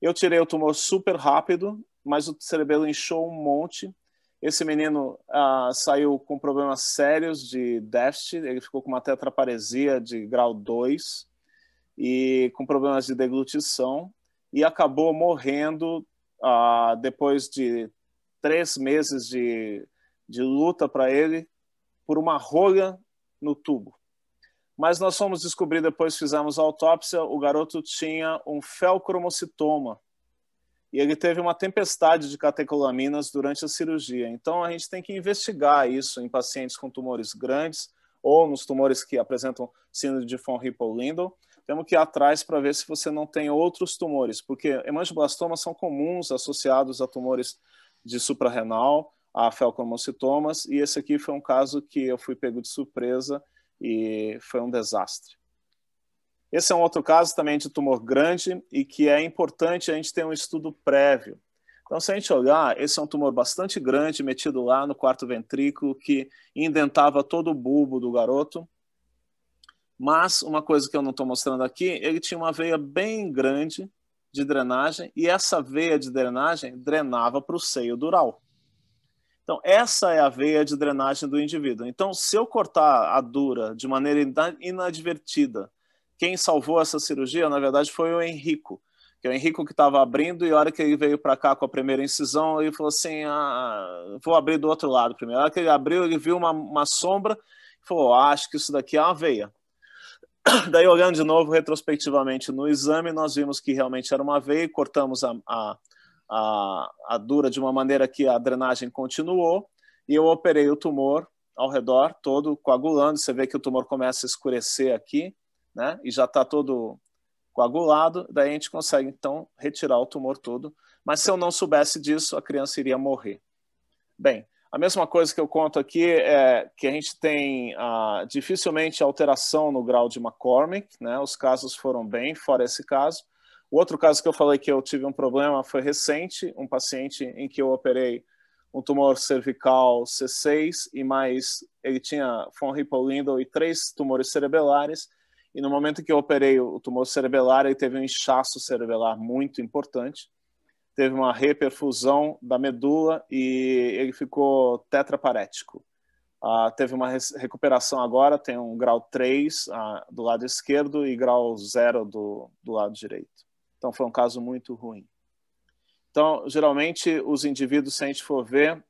[SPEAKER 1] Eu tirei o tumor super rápido, mas o cerebelo inchou um monte. Esse menino ah, saiu com problemas sérios de déficit, ele ficou com uma tetraparesia de grau 2 e com problemas de deglutição e acabou morrendo ah, depois de três meses de, de luta para ele por uma rolha no tubo. Mas nós fomos descobrir depois, fizemos a autópsia, o garoto tinha um felcromocitoma e ele teve uma tempestade de catecolaminas durante a cirurgia. Então a gente tem que investigar isso em pacientes com tumores grandes ou nos tumores que apresentam síndrome de von Hippel-Lindau temos que ir atrás para ver se você não tem outros tumores, porque hemangioblastomas são comuns associados a tumores de suprarrenal, a felcomocitomas, e esse aqui foi um caso que eu fui pego de surpresa e foi um desastre. Esse é um outro caso também de tumor grande e que é importante a gente ter um estudo prévio. Então, se a gente olhar, esse é um tumor bastante grande, metido lá no quarto ventrículo, que indentava todo o bulbo do garoto, mas uma coisa que eu não estou mostrando aqui, ele tinha uma veia bem grande de drenagem e essa veia de drenagem drenava para o seio dural. Então, essa é a veia de drenagem do indivíduo. Então, se eu cortar a dura de maneira inadvertida, quem salvou essa cirurgia, na verdade, foi o Henrico. Que é o Henrico que estava abrindo e a hora que ele veio para cá com a primeira incisão, ele falou assim, ah, vou abrir do outro lado primeiro. A hora que ele abriu, ele viu uma, uma sombra e falou, ah, acho que isso daqui é uma veia. *coughs* Daí, olhando de novo retrospectivamente no exame, nós vimos que realmente era uma veia, cortamos a, a, a, a dura de uma maneira que a drenagem continuou, e eu operei o tumor ao redor todo coagulando. Você vê que o tumor começa a escurecer aqui, né? E já está todo coagulado. Daí a gente consegue então retirar o tumor todo. Mas se eu não soubesse disso, a criança iria morrer. Bem, a mesma coisa que eu conto aqui é que a gente tem ah, dificilmente alteração no grau de McCormick, né? Os casos foram bem, fora esse caso. O outro caso que eu falei que eu tive um problema foi recente, um paciente em que eu operei um tumor cervical C6 e mais ele tinha von hippel e três tumores cerebelares. E no momento que eu operei o tumor cerebelar, ele teve um inchaço cerebelar muito importante teve uma reperfusão da medula e ele ficou tetraparético. Uh, teve uma recuperação agora, tem um grau 3 uh, ah, do lado esquerdo e grau 0 do, do lado direito. Então foi um caso muito ruim. Então, geralmente, os indivíduos, se a gente for ver,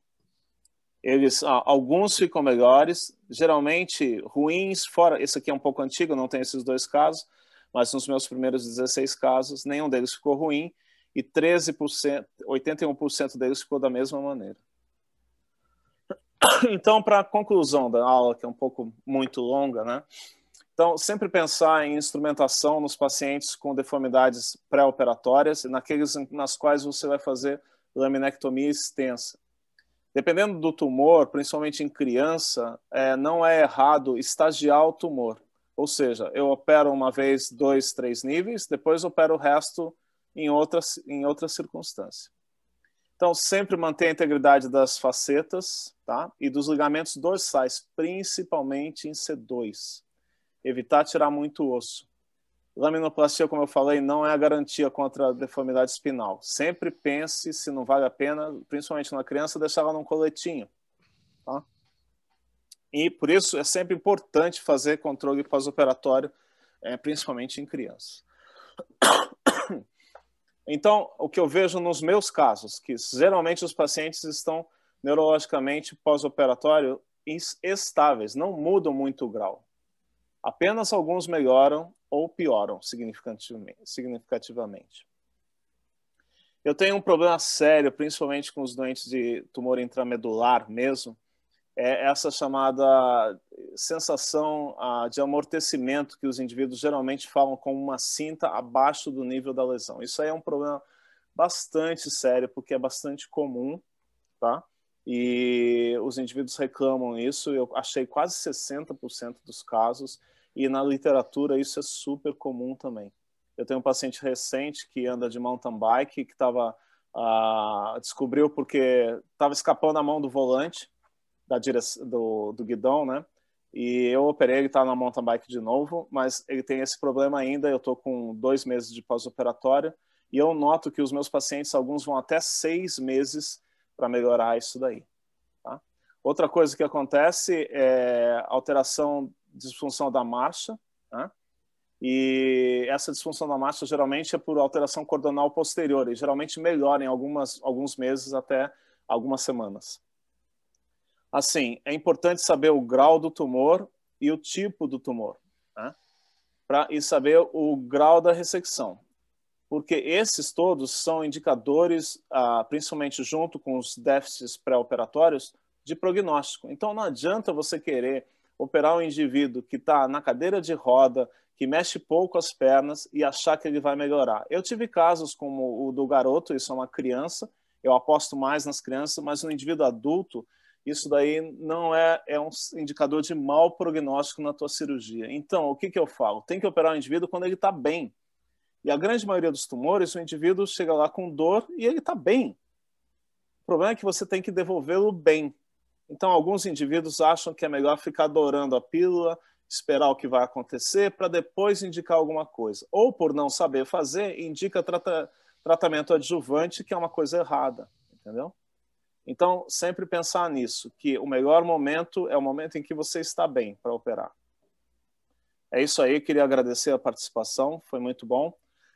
[SPEAKER 1] eles, uh, alguns ficam melhores, geralmente ruins, fora, esse aqui é um pouco antigo, não tem esses dois casos, mas nos meus primeiros 16 casos, nenhum deles ficou ruim, e 13%, 81% deles ficou da mesma maneira. *coughs* Então, para a conclusão da aula, que é um pouco muito longa, né? Então, sempre pensar em instrumentação nos pacientes com deformidades pré-operatórias e naqueles nas quais você vai fazer laminectomia extensa. Dependendo do tumor, principalmente em criança, é, não é errado estagiar o tumor. Ou seja, eu opero uma vez dois, três níveis, depois opero o resto em outras em outra circunstância. Então, sempre manter a integridade das facetas tá? e dos ligamentos dorsais, principalmente em C2. Evitar tirar muito osso. Laminoplastia, como eu falei, não é a garantia contra a deformidade espinal. Sempre pense se não vale a pena, principalmente na criança, deixar ela num coletinho. Tá? E por isso é sempre importante fazer controle pós-operatório, é, principalmente em crianças. Então, o que eu vejo nos meus casos, que geralmente os pacientes estão neurologicamente pós-operatório estáveis, não mudam muito o grau. Apenas alguns melhoram ou pioram significativamente. Eu tenho um problema sério, principalmente com os doentes de tumor intramedular mesmo, é essa chamada sensação ah, de amortecimento que os indivíduos geralmente falam como uma cinta abaixo do nível da lesão. Isso aí é um problema bastante sério, porque é bastante comum, tá? E os indivíduos reclamam isso, eu achei quase 60% dos casos, e na literatura isso é super comum também. Eu tenho um paciente recente que anda de mountain bike, que estava ah, descobriu porque estava escapando a mão do volante, da direção, do, do guidão, né? E eu operei, ele está na mountain bike de novo, mas ele tem esse problema ainda. Eu estou com dois meses de pós-operatório e eu noto que os meus pacientes, alguns vão até seis meses para melhorar isso daí. Tá? Outra coisa que acontece é alteração, disfunção da marcha. Né? E essa disfunção da marcha geralmente é por alteração cordonal posterior e geralmente melhora em algumas, alguns meses até algumas semanas assim, é importante saber o grau do tumor e o tipo do tumor, né? Pra, e saber o grau da ressecção, porque esses todos são indicadores, ah, principalmente junto com os déficits pré-operatórios, de prognóstico. Então, não adianta você querer operar um indivíduo que está na cadeira de roda, que mexe pouco as pernas e achar que ele vai melhorar. Eu tive casos como o do garoto, isso é uma criança, eu aposto mais nas crianças, mas um indivíduo adulto, isso daí não é, é um indicador de mau prognóstico na tua cirurgia. Então, o que, que eu falo? Tem que operar o indivíduo quando ele está bem. E a grande maioria dos tumores, o indivíduo chega lá com dor e ele está bem. O problema é que você tem que devolvê-lo bem. Então, alguns indivíduos acham que é melhor ficar adorando a pílula, esperar o que vai acontecer, para depois indicar alguma coisa. Ou, por não saber fazer, indica trata tratamento adjuvante, que é uma coisa errada. Entendeu? Então, sempre pensar nisso, que o melhor momento é o momento em que você está bem para operar. É isso aí, queria agradecer a participação, foi muito bom.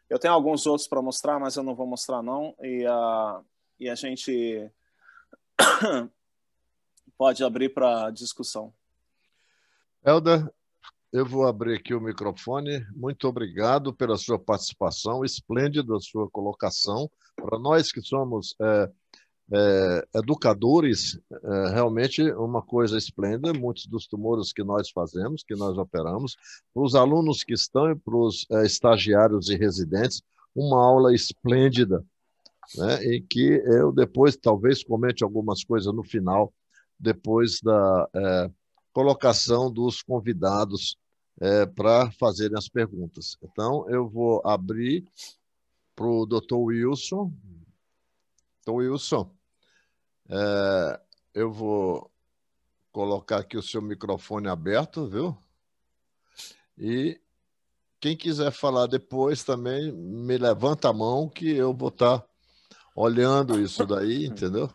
[SPEAKER 1] Eu tenho alguns outros para mostrar, mas eu não vou mostrar não, e a, ah, e a gente *coughs* pode abrir para discussão.
[SPEAKER 2] Helder, eu vou abrir aqui o microfone. Muito obrigado pela sua participação, esplêndida a sua colocação. Para nós que somos é, é, educadores, é, realmente uma coisa esplêndida, muitos dos tumores que nós fazemos, que nós operamos, para os alunos que estão e para os é, estagiários e residentes, uma aula esplêndida, né, em que eu depois talvez comente algumas coisas no final, depois da é, colocação dos convidados é, para fazerem as perguntas. Então, eu vou abrir para o doutor Wilson. Doutor Wilson. É, eu vou colocar aqui o seu microfone aberto, viu? E quem quiser falar depois também, me levanta a mão que eu vou estar tá olhando isso daí, *laughs* entendeu?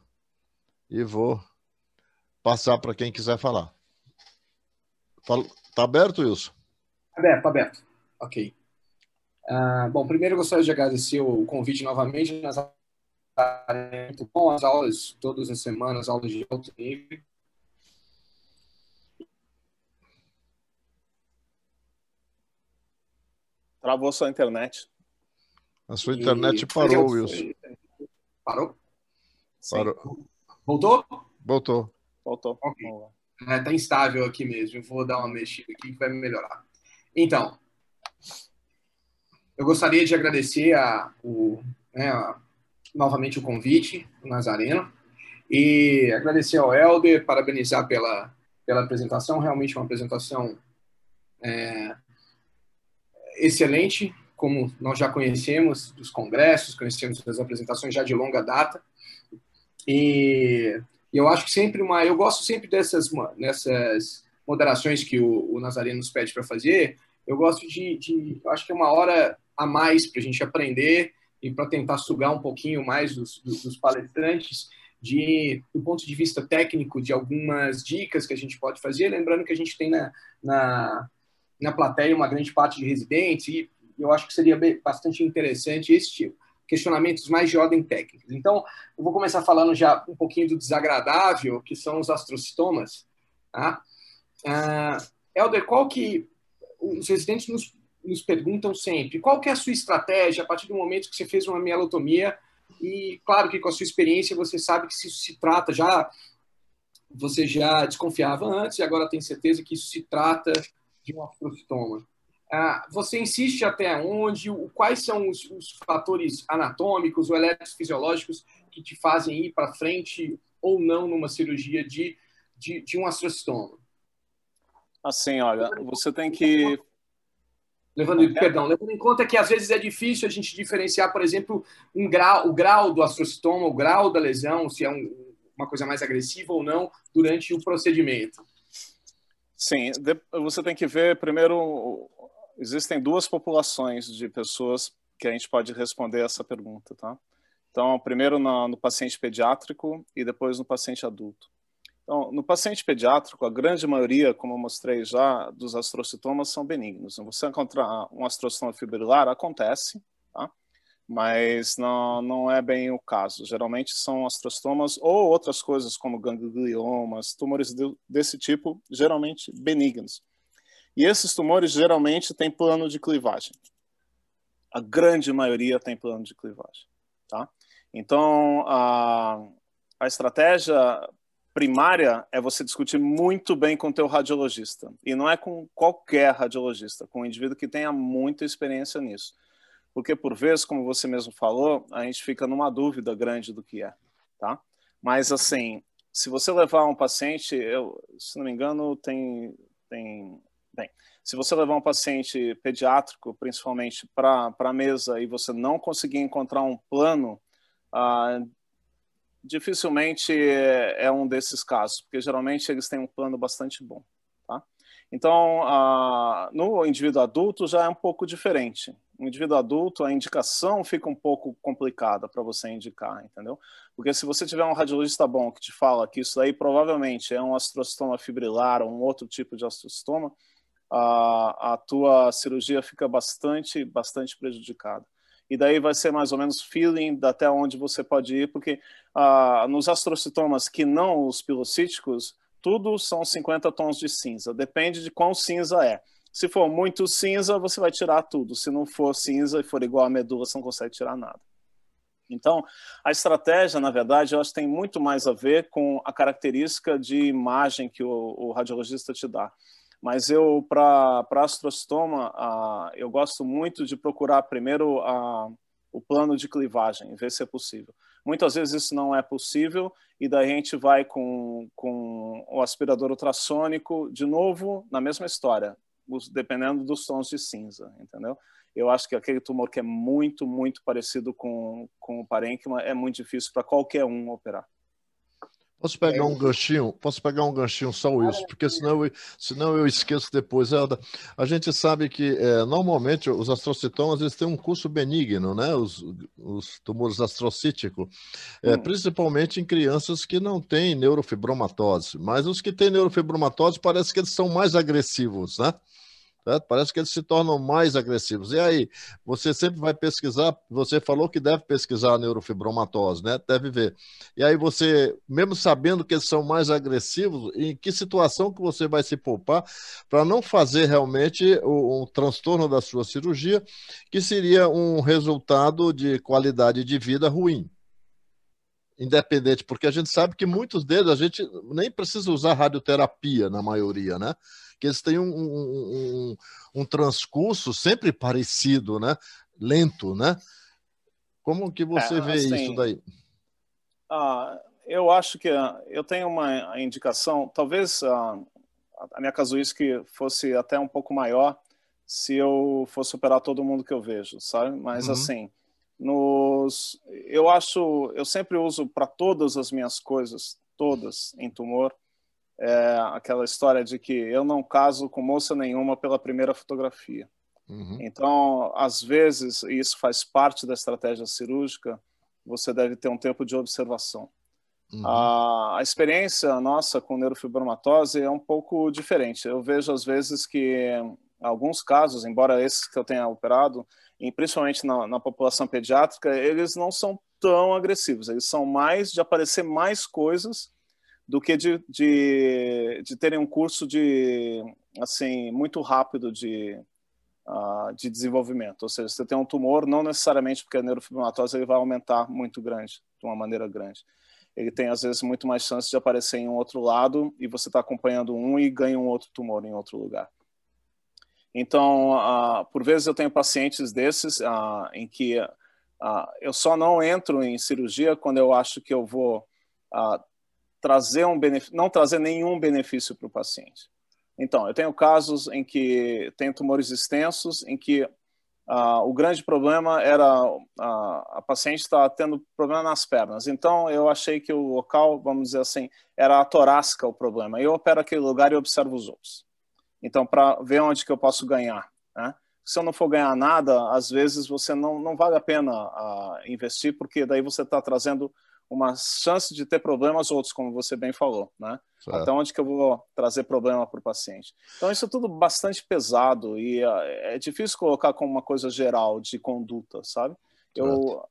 [SPEAKER 2] E vou passar para quem quiser falar. Tá aberto, Wilson? Aberto, tá aberto.
[SPEAKER 3] Ok. Uh, bom, primeiro gostaria de agradecer o convite novamente muito bom, as aulas todas as semanas, aulas de alto nível.
[SPEAKER 1] Travou sua internet.
[SPEAKER 2] A sua internet e... parou, Wilson. Parou? Sim. Parou. Voltou? Voltou.
[SPEAKER 1] Voltou. Okay.
[SPEAKER 3] É, tá instável aqui mesmo. vou dar uma mexida aqui que vai melhorar. Então, eu gostaria de agradecer a, o, né, a novamente o convite, o Nazareno, e agradecer ao Helder, parabenizar pela, pela apresentação, realmente uma apresentação é, excelente, como nós já conhecemos dos congressos, conhecemos das apresentações já de longa data, e eu acho que sempre uma, eu gosto sempre dessas nessas moderações que o, o Nazareno nos pede para fazer, eu gosto de, de, eu acho que é uma hora a mais para a gente aprender e para tentar sugar um pouquinho mais dos, dos palestrantes, de, do ponto de vista técnico, de algumas dicas que a gente pode fazer. Lembrando que a gente tem na, na, na plateia uma grande parte de residentes, e eu acho que seria bastante interessante esse tipo. Questionamentos mais de ordem técnica. Então, eu vou começar falando já um pouquinho do desagradável, que são os astrocitomas. Tá? Ah, Helder, qual que os residentes nos nos perguntam sempre qual que é a sua estratégia a partir do momento que você fez uma mielotomia e claro que com a sua experiência você sabe que se isso se trata já você já desconfiava antes e agora tem certeza que isso se trata de um astrocitoma. Ah, você insiste até onde? O, quais são os, os fatores anatômicos ou eletrofisiológicos que te fazem ir para frente ou não numa cirurgia de, de, de um astrocitoma?
[SPEAKER 1] Assim, olha, você tem que
[SPEAKER 3] Levando, é. perdão, levando em conta que às vezes é difícil a gente diferenciar, por exemplo, um grau, o grau do associatoma, o grau da lesão, se é um, uma coisa mais agressiva ou não, durante o
[SPEAKER 1] procedimento. Sim, você tem que ver primeiro, existem duas populações de pessoas que a gente pode responder essa pergunta, tá? Então, primeiro no, no paciente pediátrico e depois no paciente adulto. Então, no paciente pediátrico, a grande maioria, como eu mostrei já, dos astrocitomas são benignos. Então, você encontrar um astrocitoma fibrilar acontece, tá? mas não, não é bem o caso. Geralmente são astrocitomas ou outras coisas como gangliomas, tumores desse tipo, geralmente benignos. E esses tumores geralmente têm plano de clivagem. A grande maioria tem plano de clivagem, tá? Então, a, a estratégia primária é você discutir muito bem com o teu radiologista. E não é com qualquer radiologista, com um indivíduo que tenha muita experiência nisso. Porque, por vezes, como você mesmo falou, a gente fica numa dúvida grande do que é, tá? Mas, assim, se você levar um paciente, eu, se não me engano, tem... tem bem, se você levar um paciente pediátrico, principalmente, para a mesa e você não conseguir encontrar um plano... Uh, dificilmente é, é um desses casos, porque geralmente eles têm um plano bastante bom. Tá? Então, a, no indivíduo adulto já é um pouco diferente. No indivíduo adulto, a indicação fica um pouco complicada para você indicar, entendeu? Porque se você tiver um radiologista bom que te fala que isso aí provavelmente é um astrocitoma fibrilar ou um outro tipo de astrocitoma a, a tua cirurgia fica bastante, bastante prejudicada e daí vai ser mais ou menos feeling até onde você pode ir, porque ah, nos astrocitomas que não os pilocíticos, tudo são 50 tons de cinza, depende de quão cinza é. Se for muito cinza, você vai tirar tudo. Se não for cinza e for igual a medula, você não consegue tirar nada. Então, a estratégia, na verdade, eu acho que tem muito mais a ver com a característica de imagem que o, o radiologista te dá. Mas eu, para astrocitoma, ah, eu gosto muito de procurar primeiro o plano de clivagem, ver se é possível. Muitas vezes isso não é possível, e daí a gente vai com, com o aspirador ultrassônico, de novo, na mesma história, dependendo dos tons de cinza, entendeu? Eu acho que aquele tumor que é muito, muito parecido com, com o parênquima é muito difícil para qualquer um operar.
[SPEAKER 2] Posso pegar é um ganchinho? Posso pegar um ganchinho só, isso? Porque senão eu, senão eu esqueço depois. Helda, a gente sabe que é, normalmente os astrocitomas eles têm um curso benigno, né? Os, os tumores astrocíticos, é, hum. principalmente em crianças que não têm neurofibromatose. Mas os que têm neurofibromatose parece que eles são mais agressivos, né? Certo? Parece que eles se tornam mais agressivos. E aí, você sempre vai pesquisar, você falou que deve pesquisar a neurofibromatose, né? Deve ver. E aí você, mesmo sabendo que eles são mais agressivos, em que situação que você vai se poupar para não fazer realmente um transtorno da sua cirurgia, que seria um resultado de qualidade de vida ruim independente, porque a gente sabe que muitos deles a gente nem precisa usar radioterapia na maioria, né? porque eles têm um, um, um, um transcurso sempre parecido, né? Lento, né? Como que você é, vê assim, isso daí?
[SPEAKER 1] Ah, eu acho que ah, eu tenho uma indicação, talvez ah, a minha casuística fosse até um pouco maior se eu fosse operar todo mundo que eu vejo, sabe? Mas uhum. assim, nos, eu acho, eu sempre uso para todas as minhas coisas, todas em tumor, é, aquela história de que eu não caso com moça nenhuma pela primeira fotografia. Uhum. Então, às vezes, isso faz parte da estratégia cirúrgica, você deve ter um tempo de observação. Uhum. A, a, experiência nossa com neurofibromatose é um pouco diferente. Eu vejo, às vezes, que alguns casos, embora esses que eu tenha operado, e principalmente na, na população pediátrica, eles não são tão agressivos, eles são mais de aparecer mais coisas do que de, de, de terem um curso de assim muito rápido de, uh, de desenvolvimento. Ou seja, você tem um tumor, não necessariamente porque a é neurofibromatose ele vai aumentar muito grande, de uma maneira grande. Ele tem, às vezes, muito mais chance de aparecer em um outro lado e você está acompanhando um e ganha um outro tumor em outro lugar. Então, uh, por vezes eu tenho pacientes desses uh, em que eu só não entro em cirurgia quando eu acho que eu vou trazer um benefício, não trazer nenhum benefício para o paciente. Então, eu tenho casos em que tem tumores extensos, em que ah, o grande problema era ah, a paciente está tendo problema nas pernas. Então, eu achei que o local, vamos dizer assim, era a torácica o problema. Eu opero aquele lugar e observo os outros. Então, para ver onde que eu posso ganhar. Né? Se eu não for ganhar nada, às vezes você não, não vale a pena ah, investir, porque daí você está trazendo uma chance de ter problemas outros, como você bem falou, né? Certo. Até onde que eu vou trazer problema para o paciente? Então, isso é tudo bastante pesado e ah, é difícil colocar como uma coisa geral de conduta, sabe? Eu,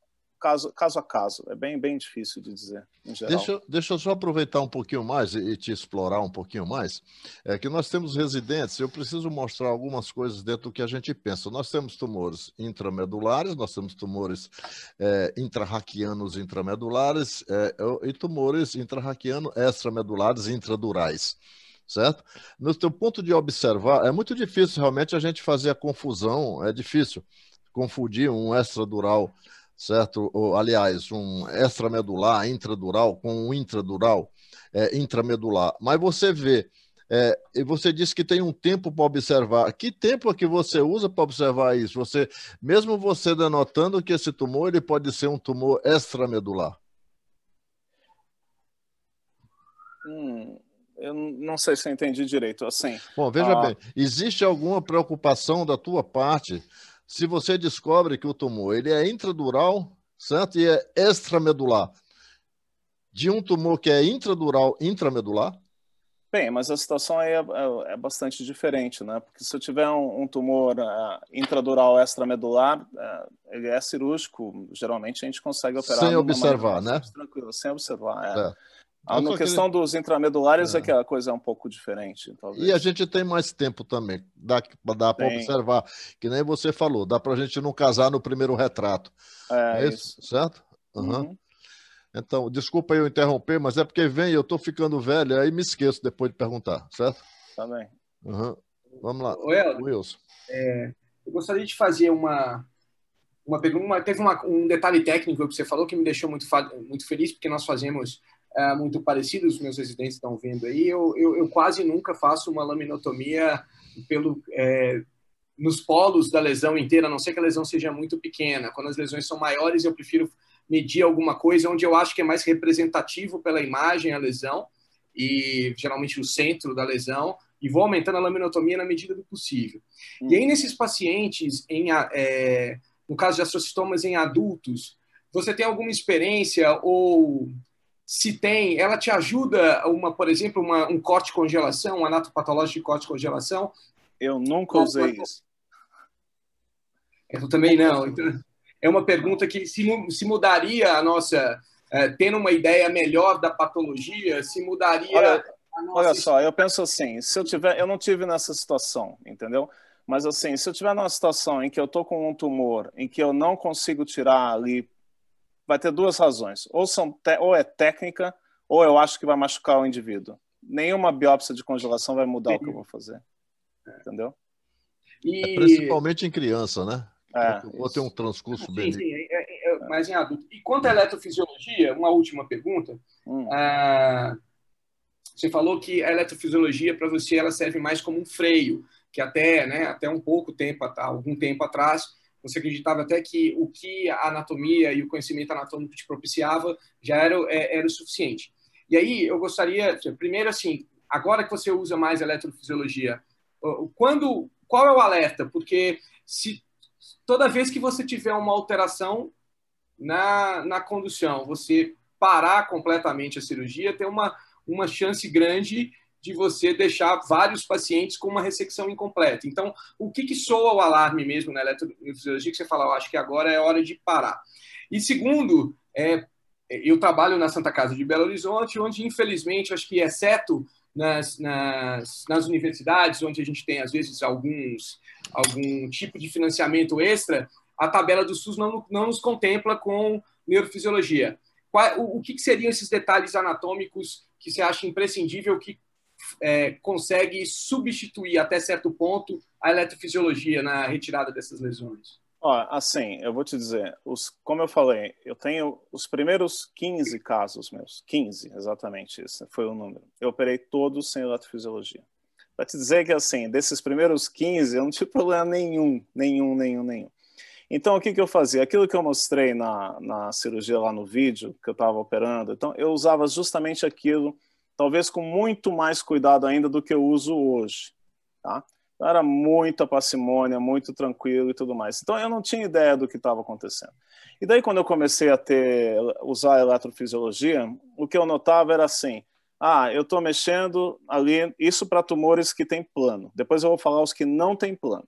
[SPEAKER 1] caso, caso a caso. É bem, bem difícil de dizer. Deixa,
[SPEAKER 2] deixa eu só aproveitar um pouquinho mais e te explorar um pouquinho mais. É que nós temos residentes, eu preciso mostrar algumas coisas dentro do que a gente pensa. Nós temos tumores intramedulares, nós temos tumores é, intrarraquianos intramedulares é, é e tumores intrarraquiano extramedulares intradurais certo? No seu ponto de observar, é muito difícil realmente a gente fazer a confusão, é difícil confundir um extradural certo? Ou, aliás, um extramedular, intradural, com um intradural, é, intramedular. Mas você vê, é, e você disse que tem um tempo para observar. Que tempo é que você usa para observar isso? Você, mesmo você denotando que esse tumor ele pode ser um tumor extramedular.
[SPEAKER 1] Hum, eu não sei se eu entendi direito. Assim.
[SPEAKER 2] Bom, veja ah... bem. Existe alguma preocupação da tua parte se você descobre que o tumor ele é intradural, certo? E é extramedular. De um tumor que é intradural, intramedular? Bem,
[SPEAKER 1] mas a situação aí é, é, é bastante diferente, né? Porque se eu tiver um, um tumor uh, intradural extramedular, uh, ele é cirúrgico, geralmente a gente consegue operar... Sem observar, né? Tranquilo, sem observar, é. é. Ah, na questão queria... dos intramedulares é. é. que a coisa é um pouco diferente. Talvez. E a
[SPEAKER 2] gente tem mais tempo também, dá, dá para observar, que nem você falou, dá para a gente não casar no primeiro retrato. É, é isso, isso, certo? Uhum. Uhum. Então, desculpa eu interromper, mas é porque vem, eu estou ficando velho, aí me esqueço depois de perguntar, certo? Tá bem. Uhum. Vamos lá, Elton, Wilson.
[SPEAKER 1] É, eu gostaria
[SPEAKER 3] de fazer uma, uma pergunta, uma, teve uma, um detalhe técnico que você falou que me deixou muito, muito feliz, porque nós fazemos é, muito parecidos, os meus residentes estão vendo aí, eu, eu, eu quase nunca faço uma laminotomia pelo, é, nos polos da lesão inteira, a não ser que a lesão seja muito pequena. Quando as lesões são maiores, eu prefiro medir alguma coisa onde eu acho que é mais representativo pela imagem a lesão, e geralmente o centro da lesão, e vou aumentando a laminotomia na medida do possível. Hum. E aí, nesses pacientes, em, é, no caso de astrocitomas em adultos, você tem alguma experiência ou se tem, ela te ajuda, uma, por exemplo, uma, um corte de congelação, um anatopatológico de corte de congelação? Eu nunca usei isso. Eu é, também não. Então, é uma pergunta que se, se mudaria a nossa, é, tendo uma ideia melhor da patologia, se mudaria. Olha,
[SPEAKER 1] olha só, eu penso assim, se eu tiver, eu não tive nessa situação, entendeu? Mas assim, se eu tiver numa situação em que eu tô com um tumor, em que eu não consigo tirar ali vai ter duas razões. Ou, são ou é técnica, ou eu acho que vai machucar o indivíduo. Nenhuma biópsia de
[SPEAKER 2] congelação vai mudar Sim. o que eu vou fazer. Entendeu?
[SPEAKER 1] E... É principalmente
[SPEAKER 2] em criança, né? É, vou ter um transcurso sim, bem. Sim,
[SPEAKER 3] é, é, é, mas em adulto. E quanto à eletrofisiologia, uma última pergunta. Hum. Ah, você falou que a eletrofisiologia, para você, ela serve mais como um freio, que até, né, até um pouco tempo, algum tempo atrás, você acreditava até que o que a anatomia e o conhecimento anatômico te propiciava já era, é, era o suficiente. E aí eu gostaria, primeiro assim, agora que você usa mais eletrofisiologia, quando, qual é o alerta? Porque se toda vez que você tiver uma alteração na, na condução, você parar completamente a cirurgia, tem uma, uma chance grande de você deixar vários pacientes com uma ressecção incompleta. Então, o que, que soa o alarme mesmo na eletrofisiologia que você fala, oh, acho que agora é hora de parar. E segundo, é, eu trabalho na Santa Casa de Belo Horizonte, onde infelizmente, acho que exceto nas, nas, nas, universidades, onde a gente tem, às vezes, alguns, algum tipo de financiamento extra, a tabela do SUS não, não nos contempla com neurofisiologia. Qual, o, o que, que, seriam esses detalhes anatômicos que você acha imprescindível que é, consegue substituir até certo ponto a eletrofisiologia na retirada dessas
[SPEAKER 1] lesões? assim, eu vou te dizer, os, como eu falei, eu tenho os primeiros 15 casos meus, 15 exatamente, esse foi o número. Eu operei todos sem eletrofisiologia. Para te dizer que, assim, desses primeiros 15, eu não tive problema nenhum, nenhum, nenhum, nenhum. Então, o que, que eu fazia? Aquilo que eu mostrei na, na cirurgia lá no vídeo, que eu estava operando, então, eu usava justamente aquilo talvez com muito mais cuidado ainda do que eu uso hoje. Tá? Então, era muita parcimônia, muito tranquilo e tudo mais. Então eu não tinha ideia do que estava acontecendo. E daí quando eu comecei a ter usar a eletrofisiologia, o que eu notava era assim: ah, eu estou mexendo ali isso para tumores que têm plano. Depois eu vou falar os que não têm plano.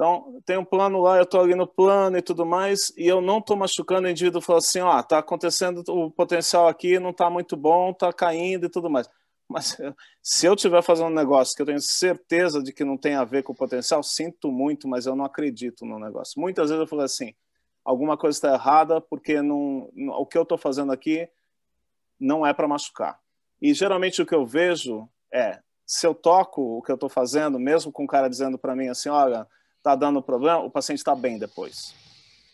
[SPEAKER 1] Então, tem um plano lá, eu estou ali no plano e tudo mais, e eu não estou machucando o indivíduo, falou assim, ó, está acontecendo o potencial aqui, não está muito bom, está caindo e tudo mais. Mas *laughs* se eu estiver fazendo um negócio que eu tenho certeza de que não tem a ver com o potencial, sinto muito, mas eu não acredito no negócio. Muitas vezes eu falo assim, alguma coisa está errada porque não, o que eu estou fazendo aqui não é para machucar. E geralmente o que eu vejo é, se eu toco o que eu estou fazendo, mesmo com o um cara dizendo para mim assim, olha, está dando problema, o paciente está bem depois.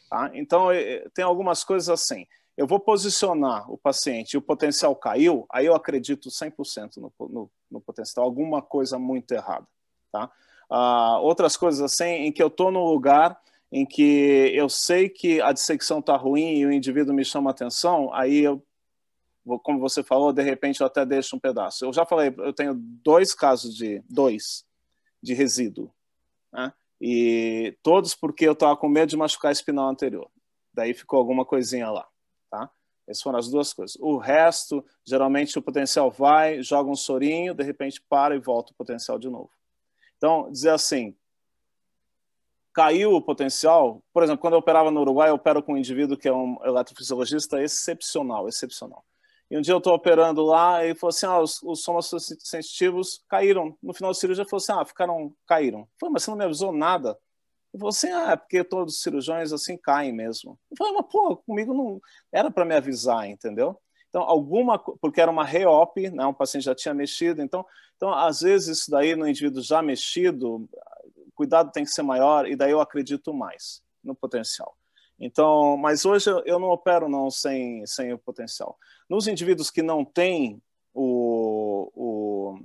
[SPEAKER 1] Tá? Então, é, é, tem algumas coisas assim. Eu vou posicionar o paciente e o potencial caiu, aí eu acredito 100% no, no, no potencial, alguma coisa muito errada. Tá? Uh, outras coisas assim, em que eu estou num lugar em que eu sei que a dissecção está ruim e o indivíduo me chama atenção, aí eu, como você falou, de repente eu até deixo um pedaço. Eu já falei, eu tenho dois casos de dois de resíduo. Né? E todos porque eu estava com medo de machucar a espinal anterior. Daí ficou alguma coisinha lá, tá? Essas foram as duas coisas. O resto, geralmente o potencial vai, joga um sorinho, de repente para e volta o potencial de novo. Então, dizer assim, caiu o potencial, por exemplo, quando eu operava no Uruguai, eu opero com um indivíduo que é um eletrofisiologista excepcional, excepcional. E um dia eu estou operando lá e falou assim: ah, os, os sensitivos caíram. No final da cirurgia, falou assim: ah, ficaram, caíram. Foi, mas você não me avisou nada. Eu falei assim: ah, é porque todos os cirurgiões assim caem mesmo. Eu falei, mas pô, comigo não era para me avisar, entendeu? Então, alguma, porque era uma reop, né? um paciente já tinha mexido. Então, então, às vezes, isso daí no indivíduo já mexido, cuidado tem que ser maior, e daí eu acredito mais no potencial. Então, mas hoje eu não opero não sem, sem o potencial. Nos indivíduos que não têm o, o,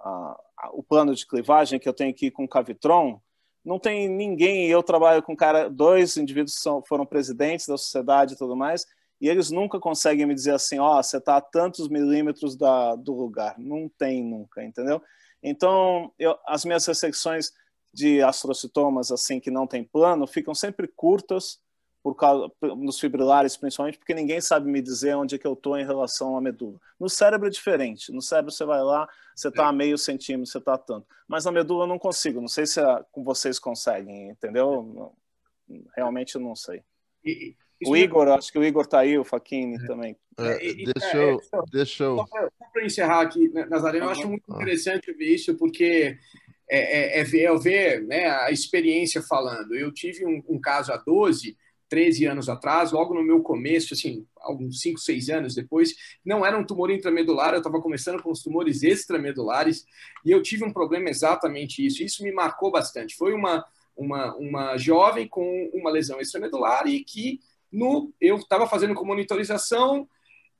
[SPEAKER 1] a, o plano de clivagem, que eu tenho aqui com o Cavitron, não tem ninguém. Eu trabalho com cara, dois indivíduos que são, foram presidentes da sociedade e tudo mais, e eles nunca conseguem me dizer assim: ó, oh, você está a tantos milímetros da, do lugar. Não tem nunca, entendeu? Então, eu, as minhas recepções de astrocitomas, assim, que não tem plano, ficam sempre curtas por causa nos fibrilares principalmente, porque ninguém sabe me dizer onde é que eu tô em relação à medula. No cérebro é diferente. No cérebro você vai lá, você tá a é. meio centímetro, você tá tanto. Mas na medula eu não consigo. Não sei se ah, com vocês conseguem, entendeu? É. Realmente eu não sei. E, o Igor, acho que o Igor tá aí, o Faquini é. também. É, é deixa, eu,
[SPEAKER 2] é, deixa eu... Só
[SPEAKER 1] para encerrar aqui, né, Nazareno, eu acho muito ah. interessante
[SPEAKER 3] ver isso, porque é, ver, é ver né, a experiência falando. Eu tive um, um caso a 12 13 anos atrás, logo no meu começo, assim, alguns 5, 6 anos depois, não era um tumor intramedular, eu estava começando com os tumores extramedulares e eu tive um problema exatamente isso. Isso me marcou bastante. Foi uma, uma, uma jovem com uma lesão extramedular e que no, eu estava fazendo com monitorização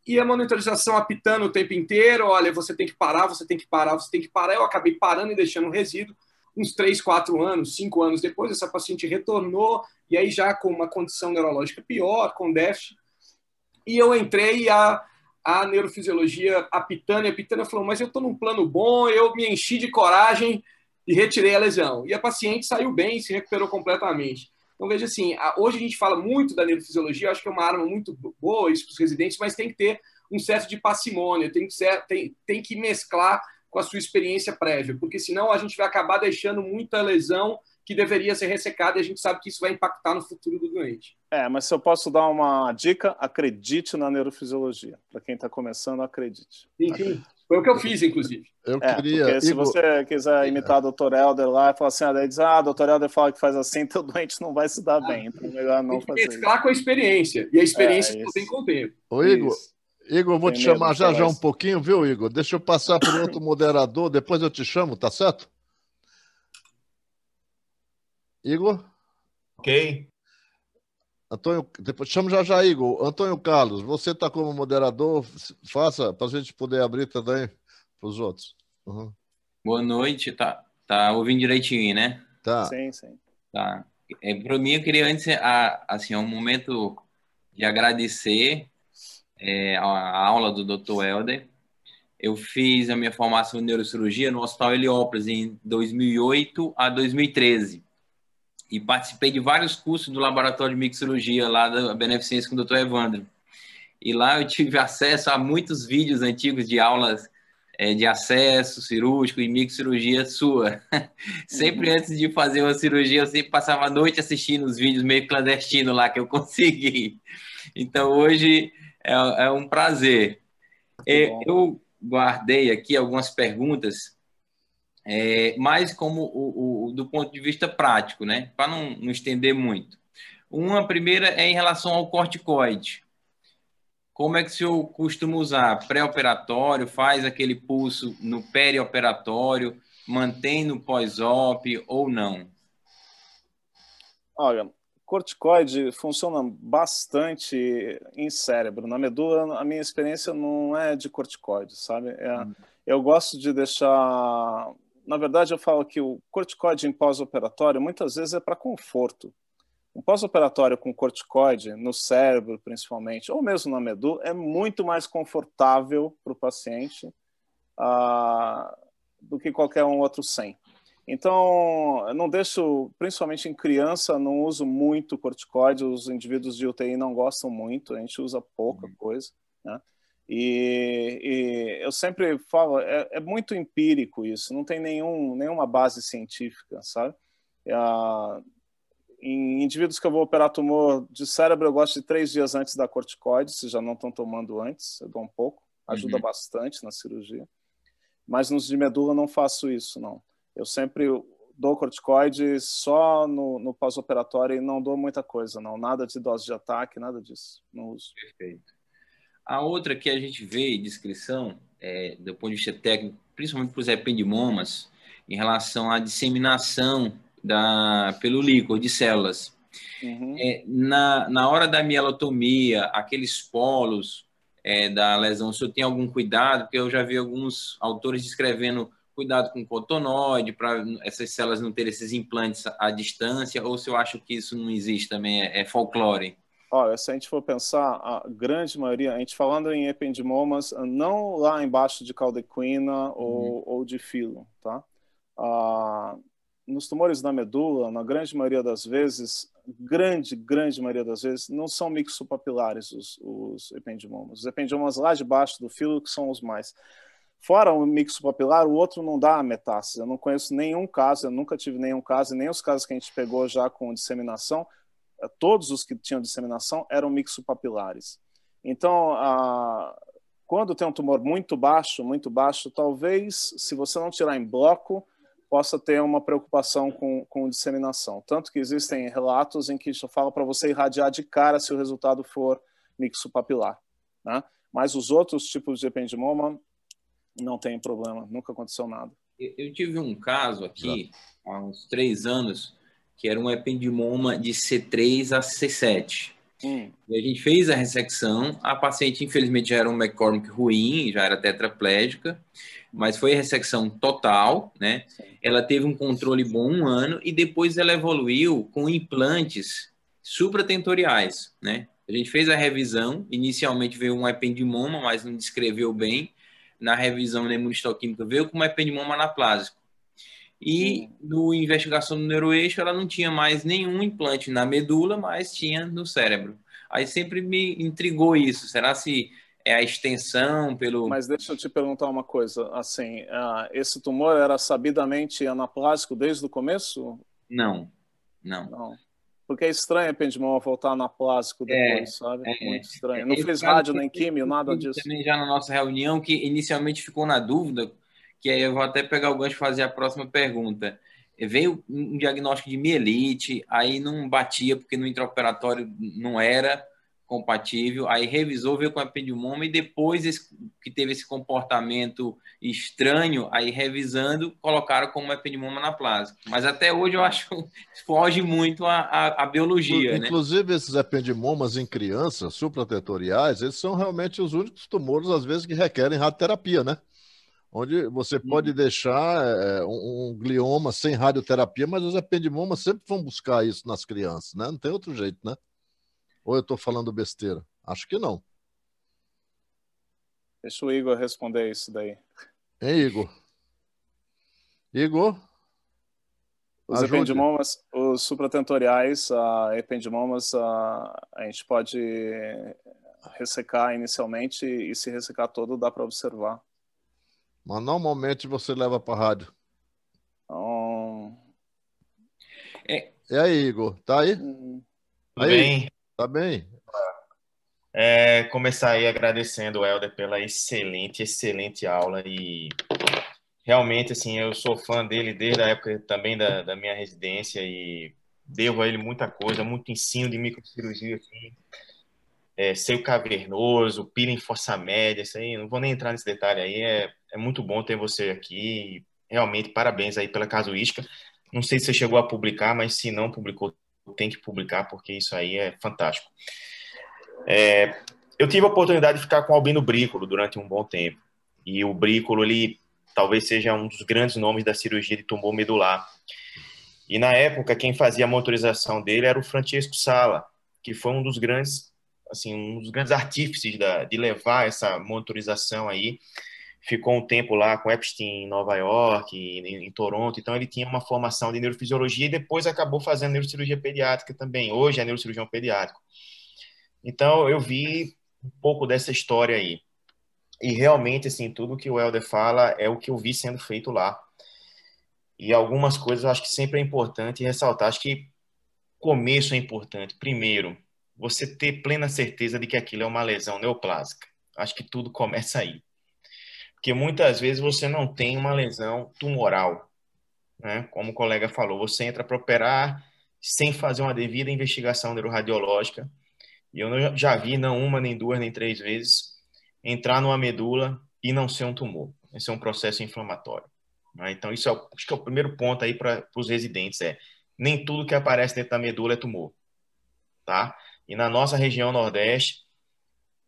[SPEAKER 3] e a monitorização apitando o tempo inteiro, olha, você tem que parar, você tem que parar, você tem que parar. Eu acabei parando e deixando um resíduo uns 3, 4 anos, 5 anos depois, essa paciente retornou, e aí já com uma condição neurológica pior, com déficit. E eu entrei a, a neurofisiologia, a e A Pitânia falou, mas eu estou num plano bom, eu me enchi de coragem e retirei a lesão. E a paciente saiu bem, se recuperou completamente. Então, veja assim, hoje a gente fala muito da neurofisiologia, acho que é uma arma muito boa isso para os residentes, mas tem que ter um certo de parcimônia, tem que, ser, tem, tem que mesclar com a sua experiência prévia, porque senão a gente vai acabar deixando muita lesão que deveria ser ressecada e a gente sabe que isso
[SPEAKER 1] vai impactar no futuro do doente. É, mas se eu posso dar uma dica, acredite na neurofisiologia. Para quem está começando, acredite. Enfim, foi o que eu fiz, inclusive.
[SPEAKER 2] Eu é, queria. Porque se
[SPEAKER 1] Igor... você quiser imitar o Dr. Helder lá e falar assim, ah, diz, ah, Dr. Helder fala que faz assim, *laughs* teu então doente não vai se dar ah, bem. Então é melhor não fazer. Mesclar com a experiência. E a experiência é, você tem com o tempo. Ô, Igor, isso.
[SPEAKER 2] Igor, vou Tem te chamar já já um pouquinho, viu, Igor? Deixa eu passar para outro moderador, depois eu te chamo, tá certo? Igor? Ok. Antônio, depois chamo já já, Igor. Antônio Carlos, você está como moderador, faça para a gente poder abrir também para os outros. Uhum.
[SPEAKER 4] Boa noite, tá, tá ouvindo direitinho, né? Tá. Sim, sim. Tá. É, para mim, eu queria antes, a, assim, um momento de agradecer é, a aula do Dr. Helder. Eu fiz a minha formação em neurocirurgia no Hospital Heliópolis em 2008 a 2013 e participei de vários cursos do Laboratório de Microcirurgia lá da Beneficência com o Dr. Evandro. E lá eu tive *laughs* acesso a muitos vídeos antigos de aulas é, de acesso cirúrgico e microcirurgia sua. *laughs* sempre uhum. antes de fazer uma cirurgia, eu sempre passava a noite assistindo os vídeos meio clandestino lá que eu *laughs* consegui. Então hoje é, é um prazer. É, eu guardei aqui algumas perguntas, é, mais como o, o, do ponto de vista prático, né? Para não, não estender muito. Uma primeira é em relação ao corticoide. Como é que o senhor costuma usar? Pré-operatório, faz aquele pulso no perioperatório, mantém no pós-op ou não?
[SPEAKER 1] Olha, corticoide funciona bastante em cérebro. Na medula, a minha experiência não é de corticoide, sabe? É, hum. Eu gosto de deixar. Na verdade, eu falo que o corticoide em pós-operatório muitas vezes é para conforto. Um pós-operatório com corticoide, no cérebro principalmente, ou mesmo na medula, é muito mais confortável para o paciente ah, do que qualquer um outro sem. Então, eu não deixo, principalmente em criança, não uso muito corticóide, os indivíduos de UTI não gostam muito, a gente usa pouca uhum. coisa, né? E, e, eu sempre falo, é, é, muito empírico isso, não tem nenhum, nenhuma base científica, sabe? É, em indivíduos que eu vou operar tumor de cérebro, eu gosto de três dias antes da corticoide, se já não estão tomando antes, eu dou um pouco, ajuda uhum. bastante na cirurgia. Mas nos de medula eu não faço isso, não eu sempre dou corticoide só no, no pós-operatório e não dou muita coisa, não. Nada de dose de ataque, nada disso. Não uso. Perfeito.
[SPEAKER 4] A outra que a gente vê descrição, é, do ponto de vista técnico, principalmente para os ependimomas, em relação à disseminação da, pelo líquor de células.
[SPEAKER 5] Uhum. É,
[SPEAKER 4] na, na hora da mielotomia, aqueles polos é, da lesão, o senhor tem algum cuidado? Porque eu já vi alguns autores descrevendo cuidado com cotonoide, para essas células não terem esses implantes à distância, ou se eu acho que isso não existe também, é, é folclore?
[SPEAKER 1] Olha, se a gente for pensar, a grande maioria, a gente falando em ependimomas não lá embaixo de caldequina uhum. ou, uhum. ou de filo, tá? Ah, nos tumores da medula, na grande maioria das vezes, grande, grande maioria das vezes, não são mixopapilares os, os Os ependimomas lá de baixo do filo que são os mais. Fora o mixo papilar, o outro não dá metástase. Eu não conheço nenhum caso, eu nunca tive nenhum caso, e nem os casos que a gente pegou já com disseminação, eh, todos os que tinham disseminação eram mixo papilares. Então, a, quando tem um tumor muito baixo, muito baixo, talvez, se você não tirar em bloco, possa ter uma preocupação com, com disseminação. Tanto que existem relatos em que já fala para você irradiar de cara se o resultado for mixo Né? Mas os outros tipos de ependimoma, não tem problema, nunca aconteceu nada.
[SPEAKER 4] Eu tive um caso aqui, há uns três anos, que era um ependimoma de C3 a C7. Hum. E a gente fez a ressecção. A paciente, infelizmente, já era um McCormick ruim, já era tetraplégica, mas foi a ressecção total, né? Sim. Ela teve um controle bom um ano e depois ela evoluiu com implantes supratentoriais, né? A gente fez a revisão, inicialmente veio um ependimoma, mas não descreveu bem na revisão imunistoquímica veio como epenimoma anaplásico. E no investigação do neuroeixo, ela não tinha mais nenhum implante na medula, mas tinha no cérebro. Aí sempre me intrigou isso. Será se é a extensão pelo. Mas
[SPEAKER 1] deixa eu te perguntar uma coisa. Assim, ah, esse tumor era sabidamente anaplásico desde o começo?
[SPEAKER 4] Não, não. não.
[SPEAKER 1] Porque é estranho a Pendimol voltar na plástico é, depois, é, sabe? É, Muito é. estranho. É, não fez rádio nem químio, nada disso.
[SPEAKER 4] Também já na nossa reunião, que inicialmente ficou na dúvida, que aí eu vou até pegar o gancho e fazer a próxima pergunta. Veio um diagnóstico de mielite, aí não batia porque no intraoperatório não era compatível, aí revisou, veio com epidemoma e depois esse, que teve esse comportamento estranho, aí revisando, colocaram como epidemoma na plasma. Mas até hoje eu acho foge muito a, a, a biologia. Né?
[SPEAKER 2] Inclusive, né? esses ependimomas em crianças supratetoriais, eles são realmente os únicos tumores, às vezes, que requerem radioterapia, né? Onde você uhum. pode deixar é, um, um glioma sem radioterapia, mas os ependimomas sempre vão buscar isso nas crianças, né? Não tem outro jeito, né? Ou eu estou falando besteira? Acho que não.
[SPEAKER 1] Deixa o Igor responder isso daí.
[SPEAKER 2] Hein, Igor? Igor? Os ependimomas,
[SPEAKER 1] os supratentoriais, a ependimomas, a, a gente pode ressecar inicialmente e se ressecar todo dá para observar.
[SPEAKER 2] Mas normalmente você leva para rádio. É... E aí, Igor? Tá aí?
[SPEAKER 5] Uhum. Aí. Bem. Tá bem. É, começar aí agradecendo o Helder pela excelente, excelente aula e realmente, assim, eu sou fã dele desde a época também da, da minha residência e devo a ele muita coisa, muito ensino de microcirurgia, assim, é, seio cavernoso, pira em força média, isso aí, não vou nem entrar nesse detalhe aí, é, é muito bom ter você aqui, realmente, parabéns aí pela casuística, não sei se você chegou a publicar, mas se não publicou, tem que publicar, porque isso aí é fantástico. É, eu tive a oportunidade de ficar com o Albino Brícolo durante um bom tempo. E o Brícolo, ele talvez seja um dos grandes nomes da cirurgia de tumor medular. E na época, quem fazia a motorização dele era o Francisco Sala, que foi um dos grandes, assim, um dos grandes artífices da, de levar essa motorização aí ficou um tempo lá com Epstein em Nova York, em, em, Toronto, então ele tinha uma formação de neurofisiologia e depois acabou fazendo neurocirurgia pediátrica também. Hoje é neurocirurgião pediátrico. Então eu vi um pouco dessa história aí. E realmente, assim, tudo que o Helder fala é o que eu vi sendo feito lá. E algumas coisas eu acho que sempre é importante ressaltar. Acho que começo é importante. Primeiro, você ter plena certeza de que aquilo é uma lesão neoplásica. Acho que tudo começa aí. Porque muitas vezes você não tem uma lesão tumoral, né? Como o colega falou, você entra para operar sem fazer uma devida investigação neuroradiológica. E eu já vi, não uma, nem duas, nem três vezes, entrar numa medula e não ser um tumor. Esse é um processo inflamatório. Né? Então, isso é, acho que é o primeiro ponto aí para os residentes, é nem tudo que aparece dentro da medula é tumor, tá? E na nossa região Nordeste,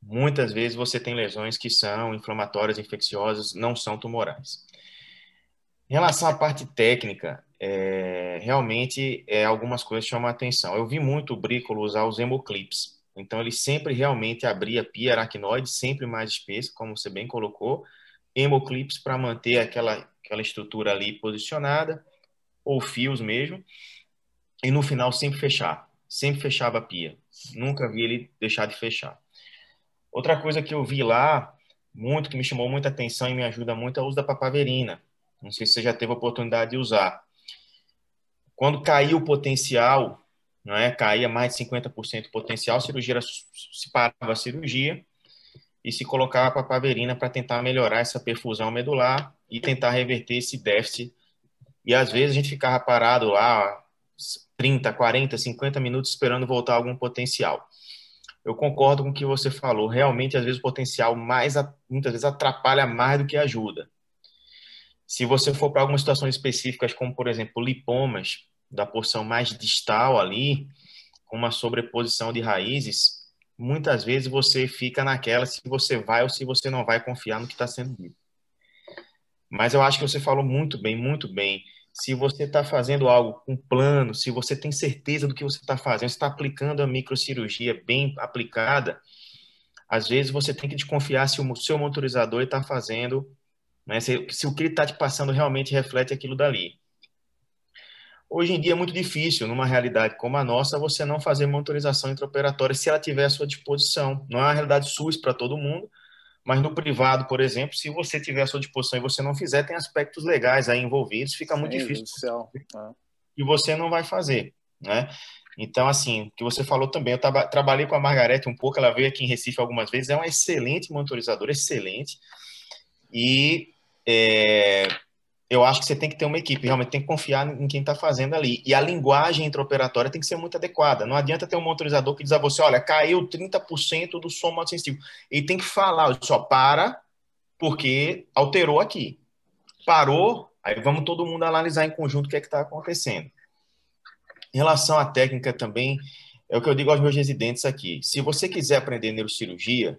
[SPEAKER 5] muitas vezes você tem lesões que são inflamatórias, infecciosas, não são tumorais. Em relação à parte técnica, é, realmente é, algumas coisas chamam a atenção. Eu vi muito o Brícolo usar os hemoclips. Então, ele sempre realmente abria a pia aracnoide, sempre mais espessa, como você bem colocou, hemoclips para manter aquela, aquela estrutura ali posicionada, ou fios mesmo, e no final sempre fechar. Sempre fechava a pia. Nunca vi ele deixar de fechar. Outra coisa que eu vi lá, muito, que me chamou muita atenção e me ajuda muito, é o uso da papaverina. Não sei se você já teve a oportunidade de usar. Quando caiu o potencial, não é? caía mais de 50% o potencial, a cirurgia era, se parava a cirurgia e se colocava a papaverina para tentar melhorar essa perfusão medular e tentar reverter esse déficit. E às vezes a gente ficava parado lá 30, 40, 50 minutos esperando voltar algum potencial eu concordo com o que você falou. Realmente, às vezes, o potencial mais, muitas vezes atrapalha mais do que ajuda. Se você for para algumas situações específicas, como, por exemplo, lipomas, da porção mais distal ali, com uma sobreposição de raízes, muitas vezes você fica naquela se você vai ou se você não vai confiar no que está sendo dito. Mas eu acho que você falou muito bem, muito bem se você está fazendo algo com um plano, se você tem certeza do que você está fazendo, está aplicando a microcirurgia bem aplicada, às vezes você tem que desconfiar se o seu motorizador está fazendo, né, se, se, o que ele está te passando realmente reflete aquilo dali. Hoje em dia é muito difícil, numa realidade como a nossa, você não fazer motorização intraoperatória se ela tiver à sua disposição. Não é uma realidade SUS para todo mundo, mas no privado, por exemplo, se você tiver à sua disposição e você não fizer, tem aspectos legais aí envolvidos, fica muito Sim, difícil. É é. E você não vai fazer, né? Então, assim, que você falou também, eu tra trabalhei com a Margarete um pouco, ela veio aqui em Recife algumas vezes, é uma excelente monitorizadora, excelente. E é, eu acho que você tem que ter uma equipe, realmente tem que confiar em quem está fazendo ali. E a linguagem intraoperatória tem que ser muito adequada. Não adianta ter um monitorizador que diz a você, olha, caiu 30% do som sensível. Ele tem que falar, só para, porque alterou aqui. Parou, aí vamos todo mundo analisar em conjunto o que é que está acontecendo. Em relação à técnica também, é o que eu digo aos meus residentes aqui. Se você quiser aprender neurocirurgia,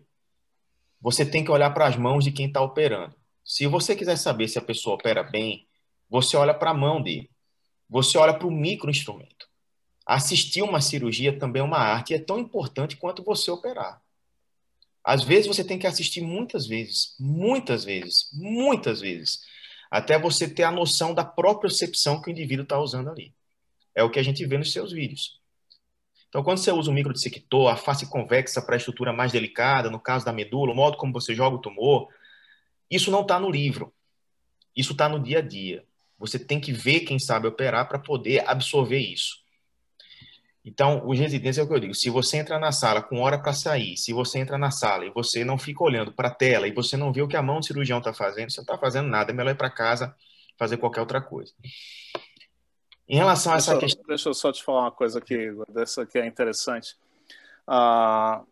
[SPEAKER 5] você tem que olhar para as mãos de quem está operando. Se você quiser saber se a pessoa opera bem, você olha para a mão dele, você olha para o microinstrumento. Assistir uma cirurgia também é uma arte e é tão importante quanto você operar. Às vezes você tem que assistir muitas vezes, muitas vezes, muitas vezes, até você ter a noção da própria percepção que o indivíduo está usando ali. É o que a gente vê nos seus vídeos. Então, quando você usa o microdissector, a face convexa para a estrutura mais delicada, no caso da medula, o modo como você joga o tumor, isso não está no livro. Isso está no dia a dia. Você tem que ver quem sabe operar para poder absorver isso. Então, os residentes é o que eu digo. Se você entra na sala com hora para sair, se você entra na sala e você não fica olhando para a tela e você não vê o que a mão do cirurgião está fazendo, você não está fazendo nada. É melhor ir para casa fazer qualquer outra coisa. Em relação a essa deixa, questão.
[SPEAKER 1] Deixa eu só te falar uma coisa aqui, dessa que é interessante. Ah,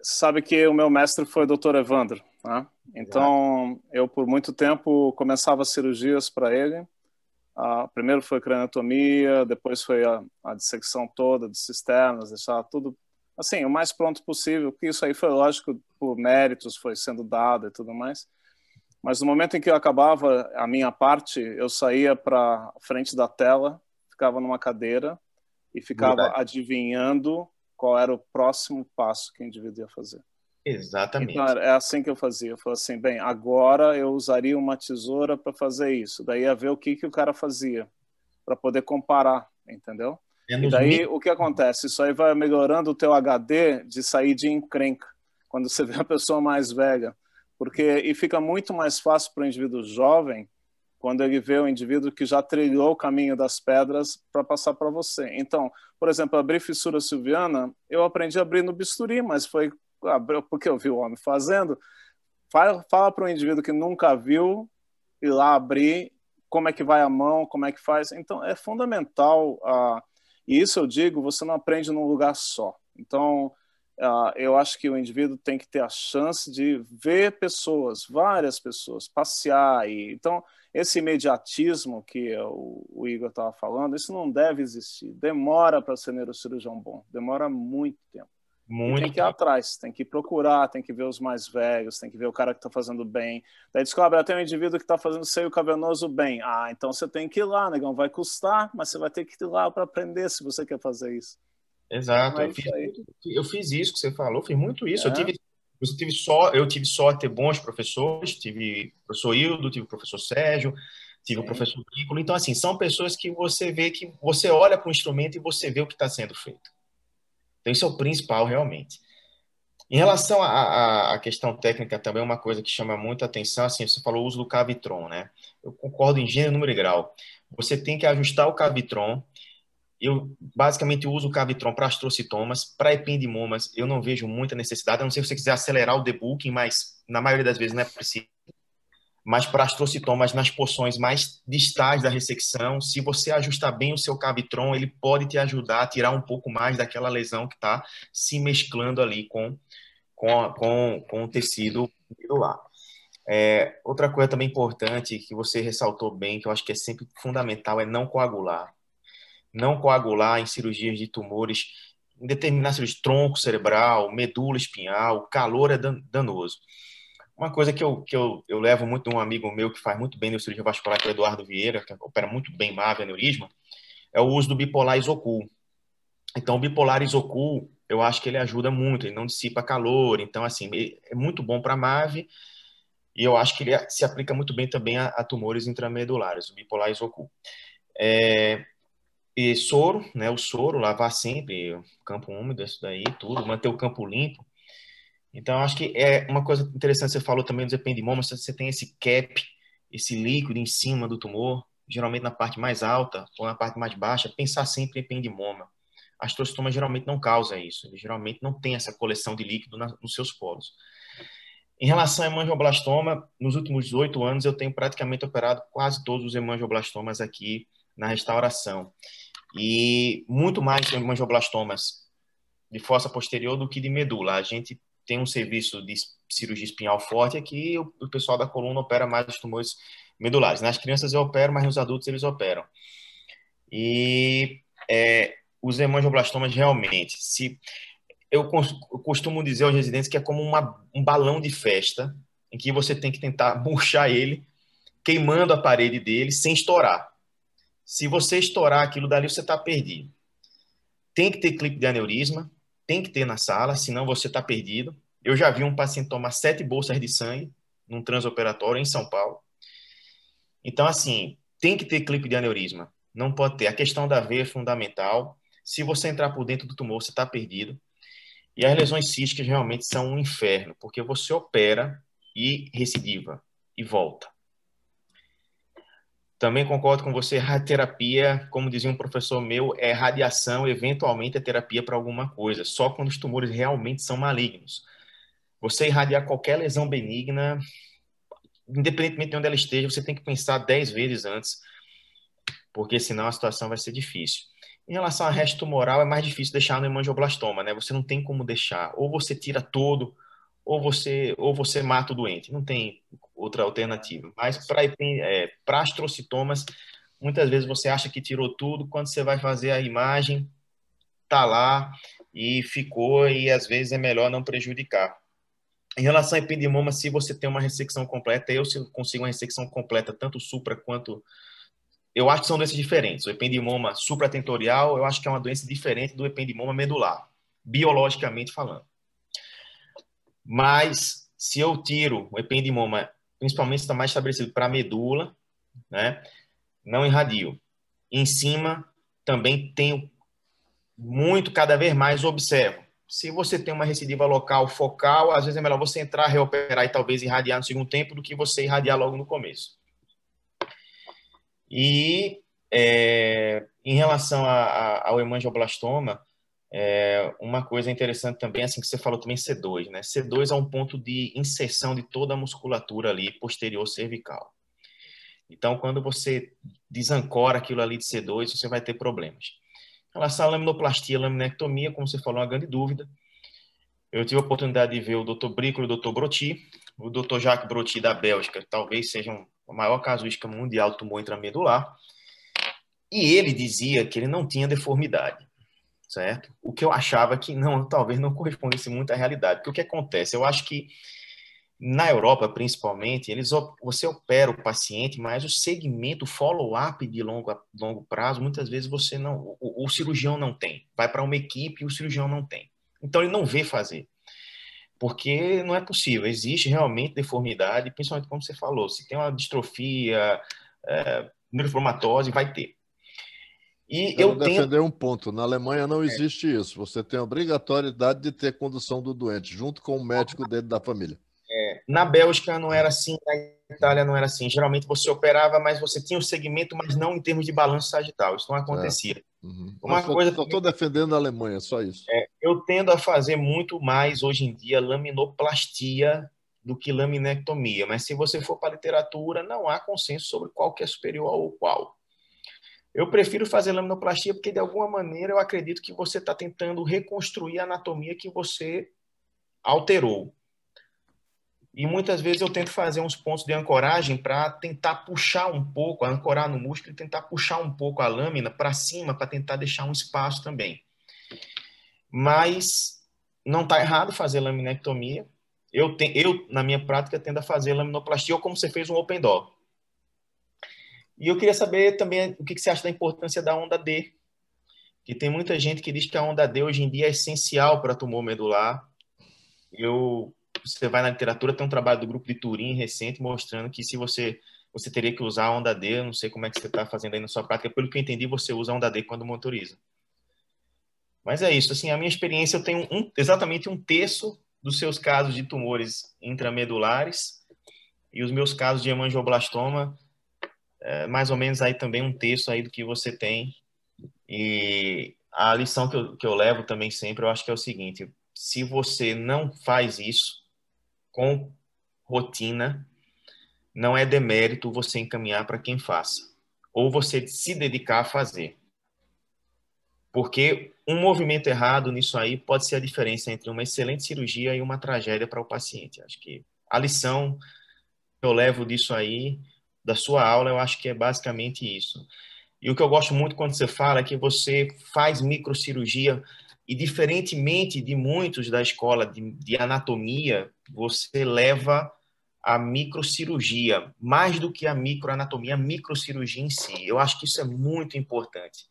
[SPEAKER 1] sabe que o meu mestre foi o doutor Evandro, né? Então, eu por muito tempo começava cirurgias para ele. Uh, primeiro foi craniotomia, depois foi a, a dissecção toda de cisternas, deixar tudo assim, o mais pronto possível, que isso aí foi lógico por méritos, foi sendo dado e tudo mais. Mas no momento em que eu acabava a minha parte, eu saía para frente da tela, ficava numa cadeira e ficava Verdade. adivinhando qual era o próximo passo que o indivíduo ia fazer.
[SPEAKER 5] Exatamente. Então,
[SPEAKER 1] é assim que eu fazia. Eu falava assim, bem, agora eu usaria uma tesoura para fazer isso. Daí ia ver o que, que o cara fazia, para poder comparar, entendeu? e daí mil... o que acontece? Isso aí vai melhorando o teu HD de sair de encrenca, quando você *laughs* vê a pessoa mais velha. Porque, e fica muito mais fácil para o indivíduo jovem quando ele vê o indivíduo que já trilhou o caminho das pedras para passar para você. Então, por exemplo, abrir fissura silviana, eu aprendi a abrir no bisturi, mas foi porque eu vi o homem fazendo, fala, fala para um indivíduo que nunca viu ir lá abrir como é que vai a mão, como é que faz. Então, é fundamental, uh, e isso eu digo, você não aprende num lugar só. Então, uh, eu acho que o indivíduo tem que ter a chance de ver pessoas, várias pessoas, passear. E, então, esse imediatismo que o, o Igor estava falando, isso não deve existir. Demora para ser neurocirurgião bom, demora muito tempo. Muito. Tem que ir atrás, tem que procurar, tem que ver os mais velhos, tem que ver o cara que está fazendo bem. Daí descobre, ah, tem um indivíduo que está fazendo seio cavernoso bem. Ah, então você tem que ir lá, negão. Vai custar, mas você vai ter que ir lá para aprender se você quer fazer isso.
[SPEAKER 5] Exato. É eu,
[SPEAKER 1] fiz, eu, fiz, isso que você falou, fiz muito isso. É. Eu, tive, eu, tive só, eu tive só
[SPEAKER 5] ter bons professores, tive o professor Hildo, tive o professor Sérgio, tive Sim. o professor Piccolo. Então, assim, são pessoas que você vê que você olha para o instrumento e você vê o que está sendo feito. Então, isso é o principal, realmente. Em relação à questão técnica também, é uma coisa que chama muita atenção, assim, você falou o uso do Cavitron, né? Eu concordo em gênero, número e grau. Você tem que ajustar o Cavitron. Eu basicamente uso o Cavitron para astrocitomas, para ependimomas eu não vejo muita necessidade, a não ser se você quiser acelerar o debulking, mas na maioria das vezes não é preciso mas para astrocitomas nas porções mais distais da ressecção, se você ajustar bem o seu cavitron, ele pode te ajudar a tirar um pouco mais daquela lesão que está se mesclando ali com, com, com, com o tecido medular. É, outra coisa também importante que você ressaltou bem, que eu acho que é sempre fundamental, é não coagular. Não coagular em cirurgias de tumores, em determinadas cirurgias, tronco cerebral, medula espinhal, calor é danoso. Uma coisa que eu, que eu, eu levo muito de um amigo meu que faz muito bem no cirurgia vascular, que é o Eduardo Vieira, que opera muito bem MAV, aneurisma, é o uso do bipolar isocul. Então, o bipolar isocul, eu acho que ele ajuda muito, ele não dissipa calor, então, assim, é muito bom para MAV, e eu acho que ele se aplica muito bem também a, a tumores intramedulares, o bipolar isocul. É, e soro, né, o soro, lavar sempre, campo úmido, isso daí, tudo, manter o campo limpo. Então, acho que é uma coisa interessante você falou também dos ependimomas, então, você tem esse cap, esse líquido em cima do tumor, geralmente na parte mais alta ou na parte mais baixa, é pensar sempre em ependimoma. Astrocitoma geralmente não causa isso, ele geralmente não tem essa coleção de líquido na, nos seus poros. Em relação a hemangioblastoma, nos últimos 18 anos eu tenho praticamente operado quase todos os hemangioblastomas aqui na restauração. E muito mais hemangioblastomas de fossa posterior do que de medula. A gente tem um serviço de cirurgia espinhal forte, aqui o, o pessoal da coluna opera mais os tumores medulares. Nas né? crianças eu opero, mas nos adultos eles operam. E é, os hemangioblastomas realmente, se eu, costumo dizer aos residentes que é como uma, um balão de festa, em que você tem que tentar *laughs* murchar ele, queimando a parede dele sem estourar. Se você estourar aquilo dali, você está perdido. Tem que ter clipe de aneurisma, tem que ter na sala, senão você está perdido. Eu já vi um paciente tomar sete bolsas de sangue num transoperatório em São Paulo. Então, assim, tem que ter clipe de aneurisma. Não pode ter. A questão da veia é fundamental. Se você entrar por dentro do tumor, você está perdido. E as lesões císticas realmente são um inferno, porque você opera e recidiva e volta. Também concordo com você, radioterapia, como dizia um professor meu, é radiação, eventualmente é terapia para alguma coisa, só quando os tumores realmente são malignos. Você irradiar qualquer lesão benigna, independentemente de onde ela esteja, você tem que pensar dez vezes antes, porque senão a situação vai ser difícil. Em relação ao resto tumoral, é mais difícil deixar no hemangioblastoma, né? Você não tem como deixar. Ou você tira todo, ou você ou você mata o doente. Não tem outra alternativa. Mas para é, astrocitomas, muitas vezes você acha que tirou tudo, quando você vai fazer a imagem, tá lá e ficou, e às vezes é melhor não prejudicar. Em relação a epidemoma, se você tem uma ressecção completa, eu consigo uma ressecção completa, tanto supra quanto. Eu acho que são doenças diferentes. O ependimoma supratentorial, eu acho que é uma doença diferente do ependimoma medular, biologicamente falando. Mas se eu tiro o ependimoma, principalmente está mais estabelecido para a medula, né? Não irradio. Em cima também tenho muito, cada vez mais observo. Se você tem uma recidiva local focal, às vezes é melhor você entrar, reoperar e talvez irradiar no segundo tempo do que você irradiar logo no começo. E é, em relação a, a, ao hemangioblastoma, é, uma coisa interessante também, assim que você falou também, C2, né? C2 é um ponto de inserção de toda a musculatura ali posterior cervical. Então, quando você desancora aquilo ali de C2, você vai ter problemas. Em relação à laminoplastia, laminectomia, como você falou, é uma grande dúvida. Eu tive a oportunidade de ver o Dr. Bricolo e o Dr. Broti. O Dr. Jacques Broti da Bélgica, talvez seja a maior casuística mundial do tumor intramedular. E ele dizia que ele não tinha deformidade certo? O que eu achava que não, talvez não correspondesse muito à realidade. Porque o que acontece? Eu acho que na Europa, principalmente, eles você opera o paciente, mas o segmento follow-up de longo, longo prazo, muitas vezes você não, o, o cirurgião não tem. Vai para uma equipe e o cirurgião não tem. Então ele não vê fazer. Porque não é possível, existe realmente deformidade, principalmente como você falou, se tem uma distrofia, é, neuroformatose,
[SPEAKER 2] vai ter. E eu, eu defender tenho... um ponto. Na Alemanha não é. existe é. isso. Você tem obrigatoriedade de ter condução do doente junto com o médico dentro da família. É. Na
[SPEAKER 5] Bélgica não era assim, na Itália não era assim. Geralmente você operava, mas você tinha o um segmento, mas não em termos de balanço sagital. Isso não é. acontecia. É.
[SPEAKER 2] Uhum. Uma só, coisa. Só estou defendendo a Alemanha, só isso.
[SPEAKER 5] É, eu tendo a fazer muito mais hoje em dia laminoplastia do que laminectomia, mas se você for para a literatura, não há consenso sobre qual que é superior ao qual. Eu prefiro fazer laminoplastia porque, de alguma maneira, eu acredito que você está tentando reconstruir a anatomia que você alterou. E muitas vezes eu tento fazer uns pontos de ancoragem para tentar puxar um pouco, ancorar no músculo e tentar puxar um pouco a lâmina para cima, para tentar deixar um espaço também. Mas não está errado fazer laminectomia. Eu, te, eu, na minha prática, tendo a fazer laminoplastia ou como você fez um open door. E eu queria saber também o que, você acha da importância da onda D, que tem muita gente que diz que a onda D hoje em dia é essencial para tumor medular. Eu, você vai na literatura, tem um trabalho do grupo de Turim recente mostrando que se você você teria que usar a onda D, eu não sei como é que você está fazendo aí na sua prática, pelo que eu entendi, você usa a onda D quando motoriza. Mas é isso, assim, a minha experiência, eu tenho um, exatamente um terço dos seus casos de tumores intramedulares e os meus casos de hemangioblastoma é, mais ou menos aí também um texto aí do que você tem. E a lição que eu, que eu levo também sempre, eu acho que é o seguinte, se você não faz isso com rotina, não é demérito você encaminhar para quem faça, ou você se dedicar a fazer. Porque um movimento errado nisso aí pode ser a diferença entre uma excelente cirurgia e uma tragédia para o paciente. Acho que a lição que eu levo disso aí da sua aula, eu acho que é basicamente isso. E o que eu gosto muito quando você fala é que você faz microcirurgia e, diferentemente de muitos da escola de, de anatomia, você leva a microcirurgia, mais do que a microanatomia, a microcirurgia em si. Eu acho que isso é muito importante.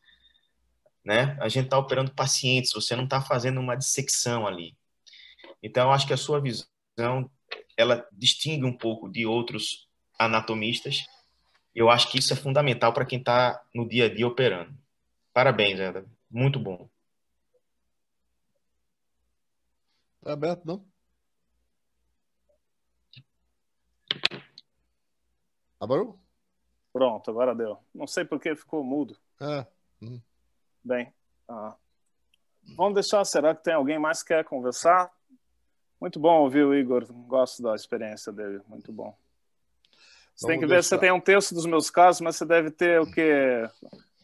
[SPEAKER 5] Né? A gente está operando pacientes, você não está fazendo uma dissecção ali. Então, eu acho que a sua visão, ela distingue um pouco de outros anatomistas. Eu acho que isso é fundamental para quem está no dia a dia operando. Parabéns, Ender. Muito bom.
[SPEAKER 2] Tá aberto, não?
[SPEAKER 1] Abriu? Pronto, agora deu. Não sei porque ficou mudo.
[SPEAKER 2] É. Hum.
[SPEAKER 1] Bem, ah. vamos deixar. Será que tem alguém mais que quer conversar? Muito bom ouvir o Igor. Gosto da experiência dele. Muito bom.
[SPEAKER 5] Você tem que ver, você tem um
[SPEAKER 1] terço dos meus casos, mas você deve ter o quê?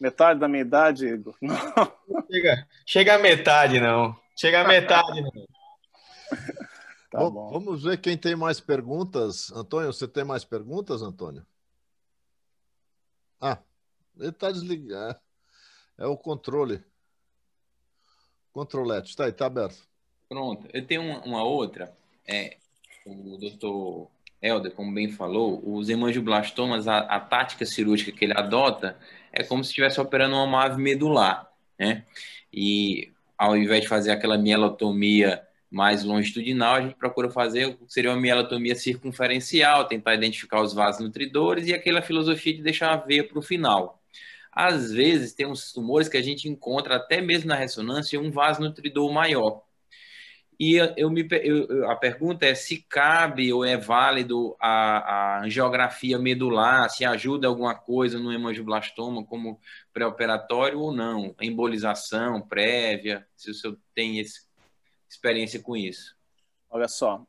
[SPEAKER 1] Metade da minha idade, Igor? Não. Chega, chega a metade, não. Chega
[SPEAKER 5] a metade,
[SPEAKER 2] não. *laughs* Tá bom. Vamos ver quem tem mais perguntas. Antônio, você tem mais perguntas, Antônio? Ah, ele está desligado. É, é o controle. Controlete. Está aí, está aberto.
[SPEAKER 4] Pronto. Eu tenho uma, outra. É, o doutor Helder, como bem falou, os hemangioblastomas, a, a tática cirúrgica que ele adota é como se estivesse operando uma mave medular, né? E ao invés de fazer aquela mielotomia mais longitudinal, a gente procura fazer o que seria uma mielotomia circunferencial, tentar identificar os vasos nutridores e aquela filosofia de deixar a veia para o final. Às vezes, tem uns tumores que a gente encontra até mesmo na ressonância um vaso nutridor maior. E eu, me, eu, a pergunta é se cabe ou é válido a, a angiografia medular, se ajuda alguma coisa no hemangioblastoma como pré-operatório ou não, embolização prévia, se o senhor tem esse, experiência com isso. Olha só, uh,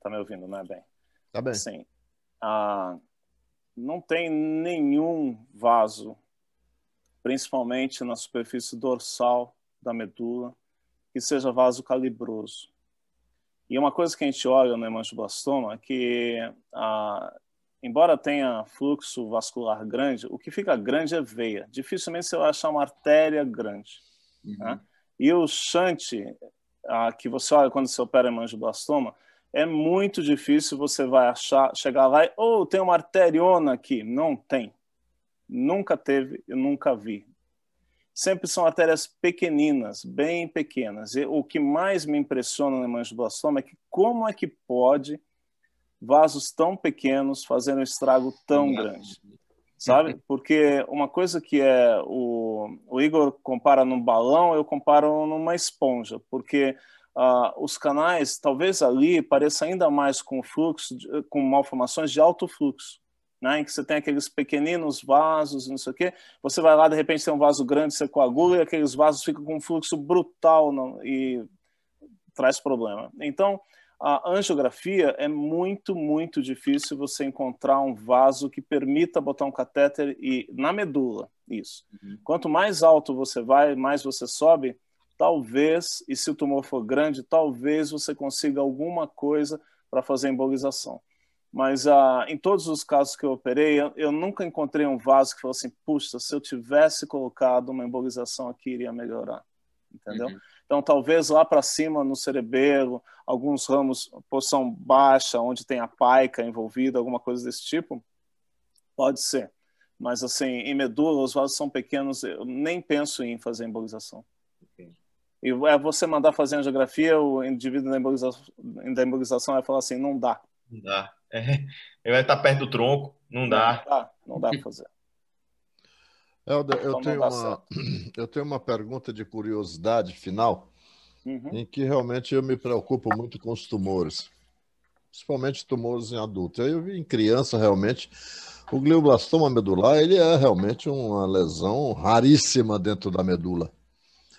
[SPEAKER 4] tá me ouvindo, né,
[SPEAKER 1] bem? Tá bem. Sim. Uh, não tem nenhum vaso, principalmente na superfície dorsal da medula, que seja vaso calibroso. E uma coisa que a gente olha no hemangiblastoma é que, ah, embora tenha fluxo vascular grande, o que fica grande é veia. Dificilmente você vai achar uma artéria grande. Uhum. Né? E o chante ah, que você olha quando você opera hemangiblastoma, é muito difícil você vai achar, chegar lá e, ou oh, tem uma arteriona aqui. Não tem. Nunca teve, eu nunca vi sempre são artérias pequeninas, bem pequenas. E o que mais me impressiona na mandibulossoma é que como é que pode vasos tão pequenos fazer um estrago tão grande, sabe? *laughs* Porque uma coisa que é o, o Igor compara num balão, eu comparo numa esponja, porque uh, os canais, talvez ali pareça ainda mais com fluxo, de, com malformações de alto fluxo né, em que você tem aqueles pequeninos vasos, não sei o quê, você vai lá, de repente tem um vaso grande, você coagula e aqueles vasos ficam com um fluxo brutal não, e traz problema. Então, a angiografia é muito, muito difícil você encontrar um vaso que permita botar um catéter e na medula, isso. Uhum. Quanto mais alto você vai, mais você sobe, talvez, e se o tumor for grande, talvez você consiga alguma coisa para fazer embolização. Mas ah, em todos os casos que eu operei, eu, eu nunca encontrei um vaso que fosse assim, puxa, se eu tivesse colocado uma embolização aqui, iria melhorar, entendeu? Uhum. Então, talvez lá para cima, no cerebelo, alguns ramos, porção baixa, onde tem a paica envolvida, alguma coisa desse tipo, pode ser. Mas, assim, em medula, os vasos são pequenos, eu nem penso em fazer embolização. Okay. E é você mandar fazer angiografia, o indivíduo da embolização, da embolização vai falar assim, não dá.
[SPEAKER 5] Não dá. É, ele vai estar perto do tronco, não dá. Não dá, não dá para fazer.
[SPEAKER 2] Helder, eu, então tenho uma, *clears throat* eu tenho uma pergunta de curiosidade final, uhum. em que realmente eu me preocupo muito com os tumores, principalmente tumores em adulto. Eu vi em criança realmente, o glioblastoma medular, ele é realmente uma lesão raríssima dentro da medula.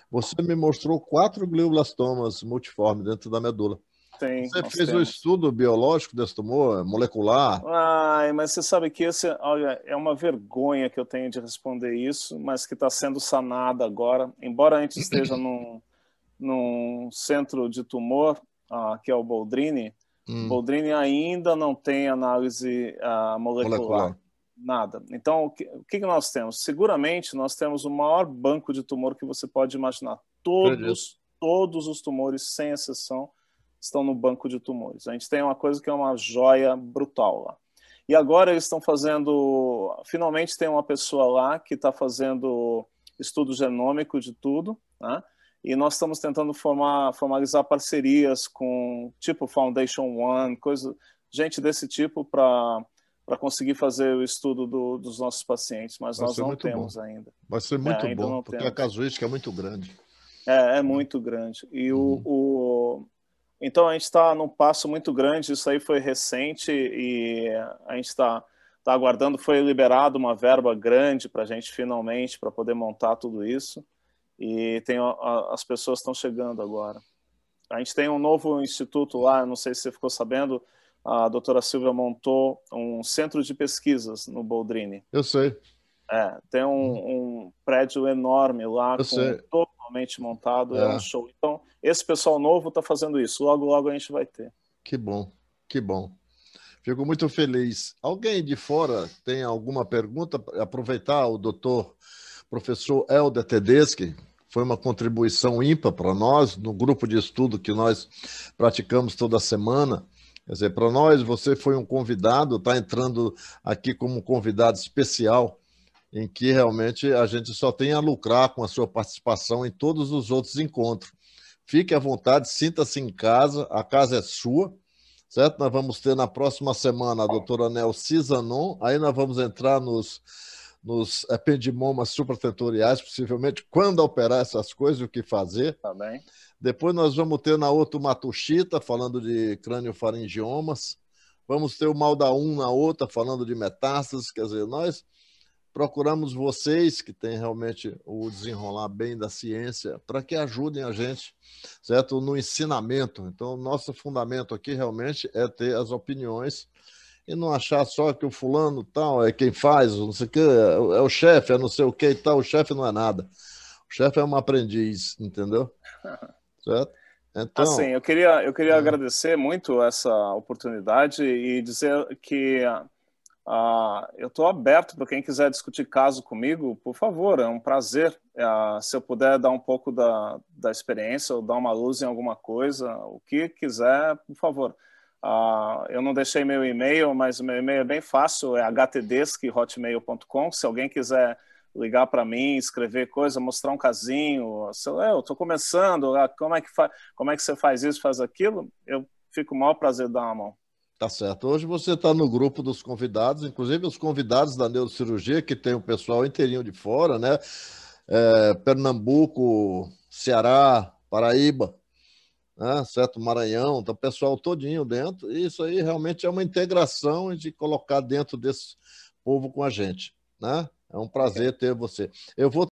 [SPEAKER 2] Você me mostrou quatro glioblastomas multiformes dentro da medula.
[SPEAKER 1] Tem, você fez temos. um
[SPEAKER 2] estudo biológico desse tumor, molecular?
[SPEAKER 1] Ai, mas você sabe que esse, olha, é uma vergonha que eu tenho de responder isso, mas que está sendo sanada agora. Embora a gente esteja *clears throat* num, num centro de tumor, ah, que é o Boldrini, hum. Boldrini ainda não tem análise ah, molecular, molecular. Nada. Então, o que, o que nós temos? Seguramente, nós temos o maior banco de tumor que você pode imaginar. Todos, todos os tumores, sem exceção, estão no banco de tumores. A gente tem uma coisa que é uma joia brutal lá. E agora eles estão fazendo. Finalmente tem uma pessoa lá que está fazendo estudo genômico de tudo, né? E nós estamos tentando formar, formalizar parcerias com tipo Foundation One, coisa, gente desse tipo para para conseguir fazer o estudo do, dos nossos pacientes, mas Vai nós não temos bom. ainda.
[SPEAKER 2] Vai ser muito é, bom, porque temos. a casuística é muito grande.
[SPEAKER 1] É, é muito grande. E uhum. o, o então a gente está num passo muito grande, isso aí foi recente e a gente está tá aguardando, foi liberado uma verba grande para a gente finalmente, para poder montar tudo isso. E tem, as pessoas estão chegando agora. A gente tem um novo instituto lá, não sei se você ficou sabendo, a doutora Silvia montou um centro de pesquisas no Boldrini. Eu sei. É, tem um, um prédio enorme lá Eu com sei profissionalmente montado, é. é um show. Então, esse pessoal novo está fazendo isso. Logo, logo a gente vai ter.
[SPEAKER 2] Que bom, que bom. Fico muito feliz. Alguém de fora tem alguma pergunta? Aproveitar o doutor professor Helder Tedeschi, foi uma contribuição ímpar para nós, no grupo de estudo que nós praticamos toda semana. Quer dizer, para nós, você foi um convidado, está entrando aqui como um convidado especial em que realmente a gente só tem a lucrar com a sua participação em todos os outros encontros. Fique à vontade, sinta-se em casa, a casa é sua, certo? Nós vamos ter na próxima semana a doutora Nel Cisanon, aí nós vamos entrar nos, nos ependimomas supratentoriais, possivelmente, quando operar essas coisas, o que fazer. Tá bem. Depois nós vamos ter na outra Matuxita, falando de crânio faringiomas. Vamos ter o mal da um na outra, falando de metástases, quer dizer, nós procuramos vocês que têm realmente o desenrolar bem da ciência para que ajudem a gente, certo, no ensinamento. Então, nosso fundamento aqui realmente é ter as opiniões e não achar só que o fulano tal é quem faz, não sei o que, é, é o chefe, é não sei o que e tal, o chefe não é nada. O chefe é um aprendiz, entendeu? *laughs* Certo? Então, assim,
[SPEAKER 1] eu queria, eu queria é. agradecer muito essa oportunidade e dizer que ah, eu estou aberto para quem quiser discutir caso comigo, por favor, é um prazer. Ah, se eu puder dar um pouco da, da experiência ou dar uma luz em alguma coisa, o que quiser, por favor. Ah, eu não deixei meu e-mail, mas o meu e-mail é bem fácil, é htdesk.hotmail.com. Se alguém quiser ligar para mim, escrever coisa, mostrar um casinho, sei lá, eu estou começando, como é, que como é que você faz isso, faz aquilo, eu fico o maior prazer dar uma mão.
[SPEAKER 2] Tá certo. Hoje você está no grupo dos convidados, inclusive os convidados da neurocirurgia, que tem o pessoal inteirinho de fora, né? É, Pernambuco, Ceará, Paraíba, né? certo? Maranhão, tá o pessoal todinho dentro. E isso aí realmente é uma integração de colocar dentro desse povo com a gente, né? É um prazer ter você. Eu vou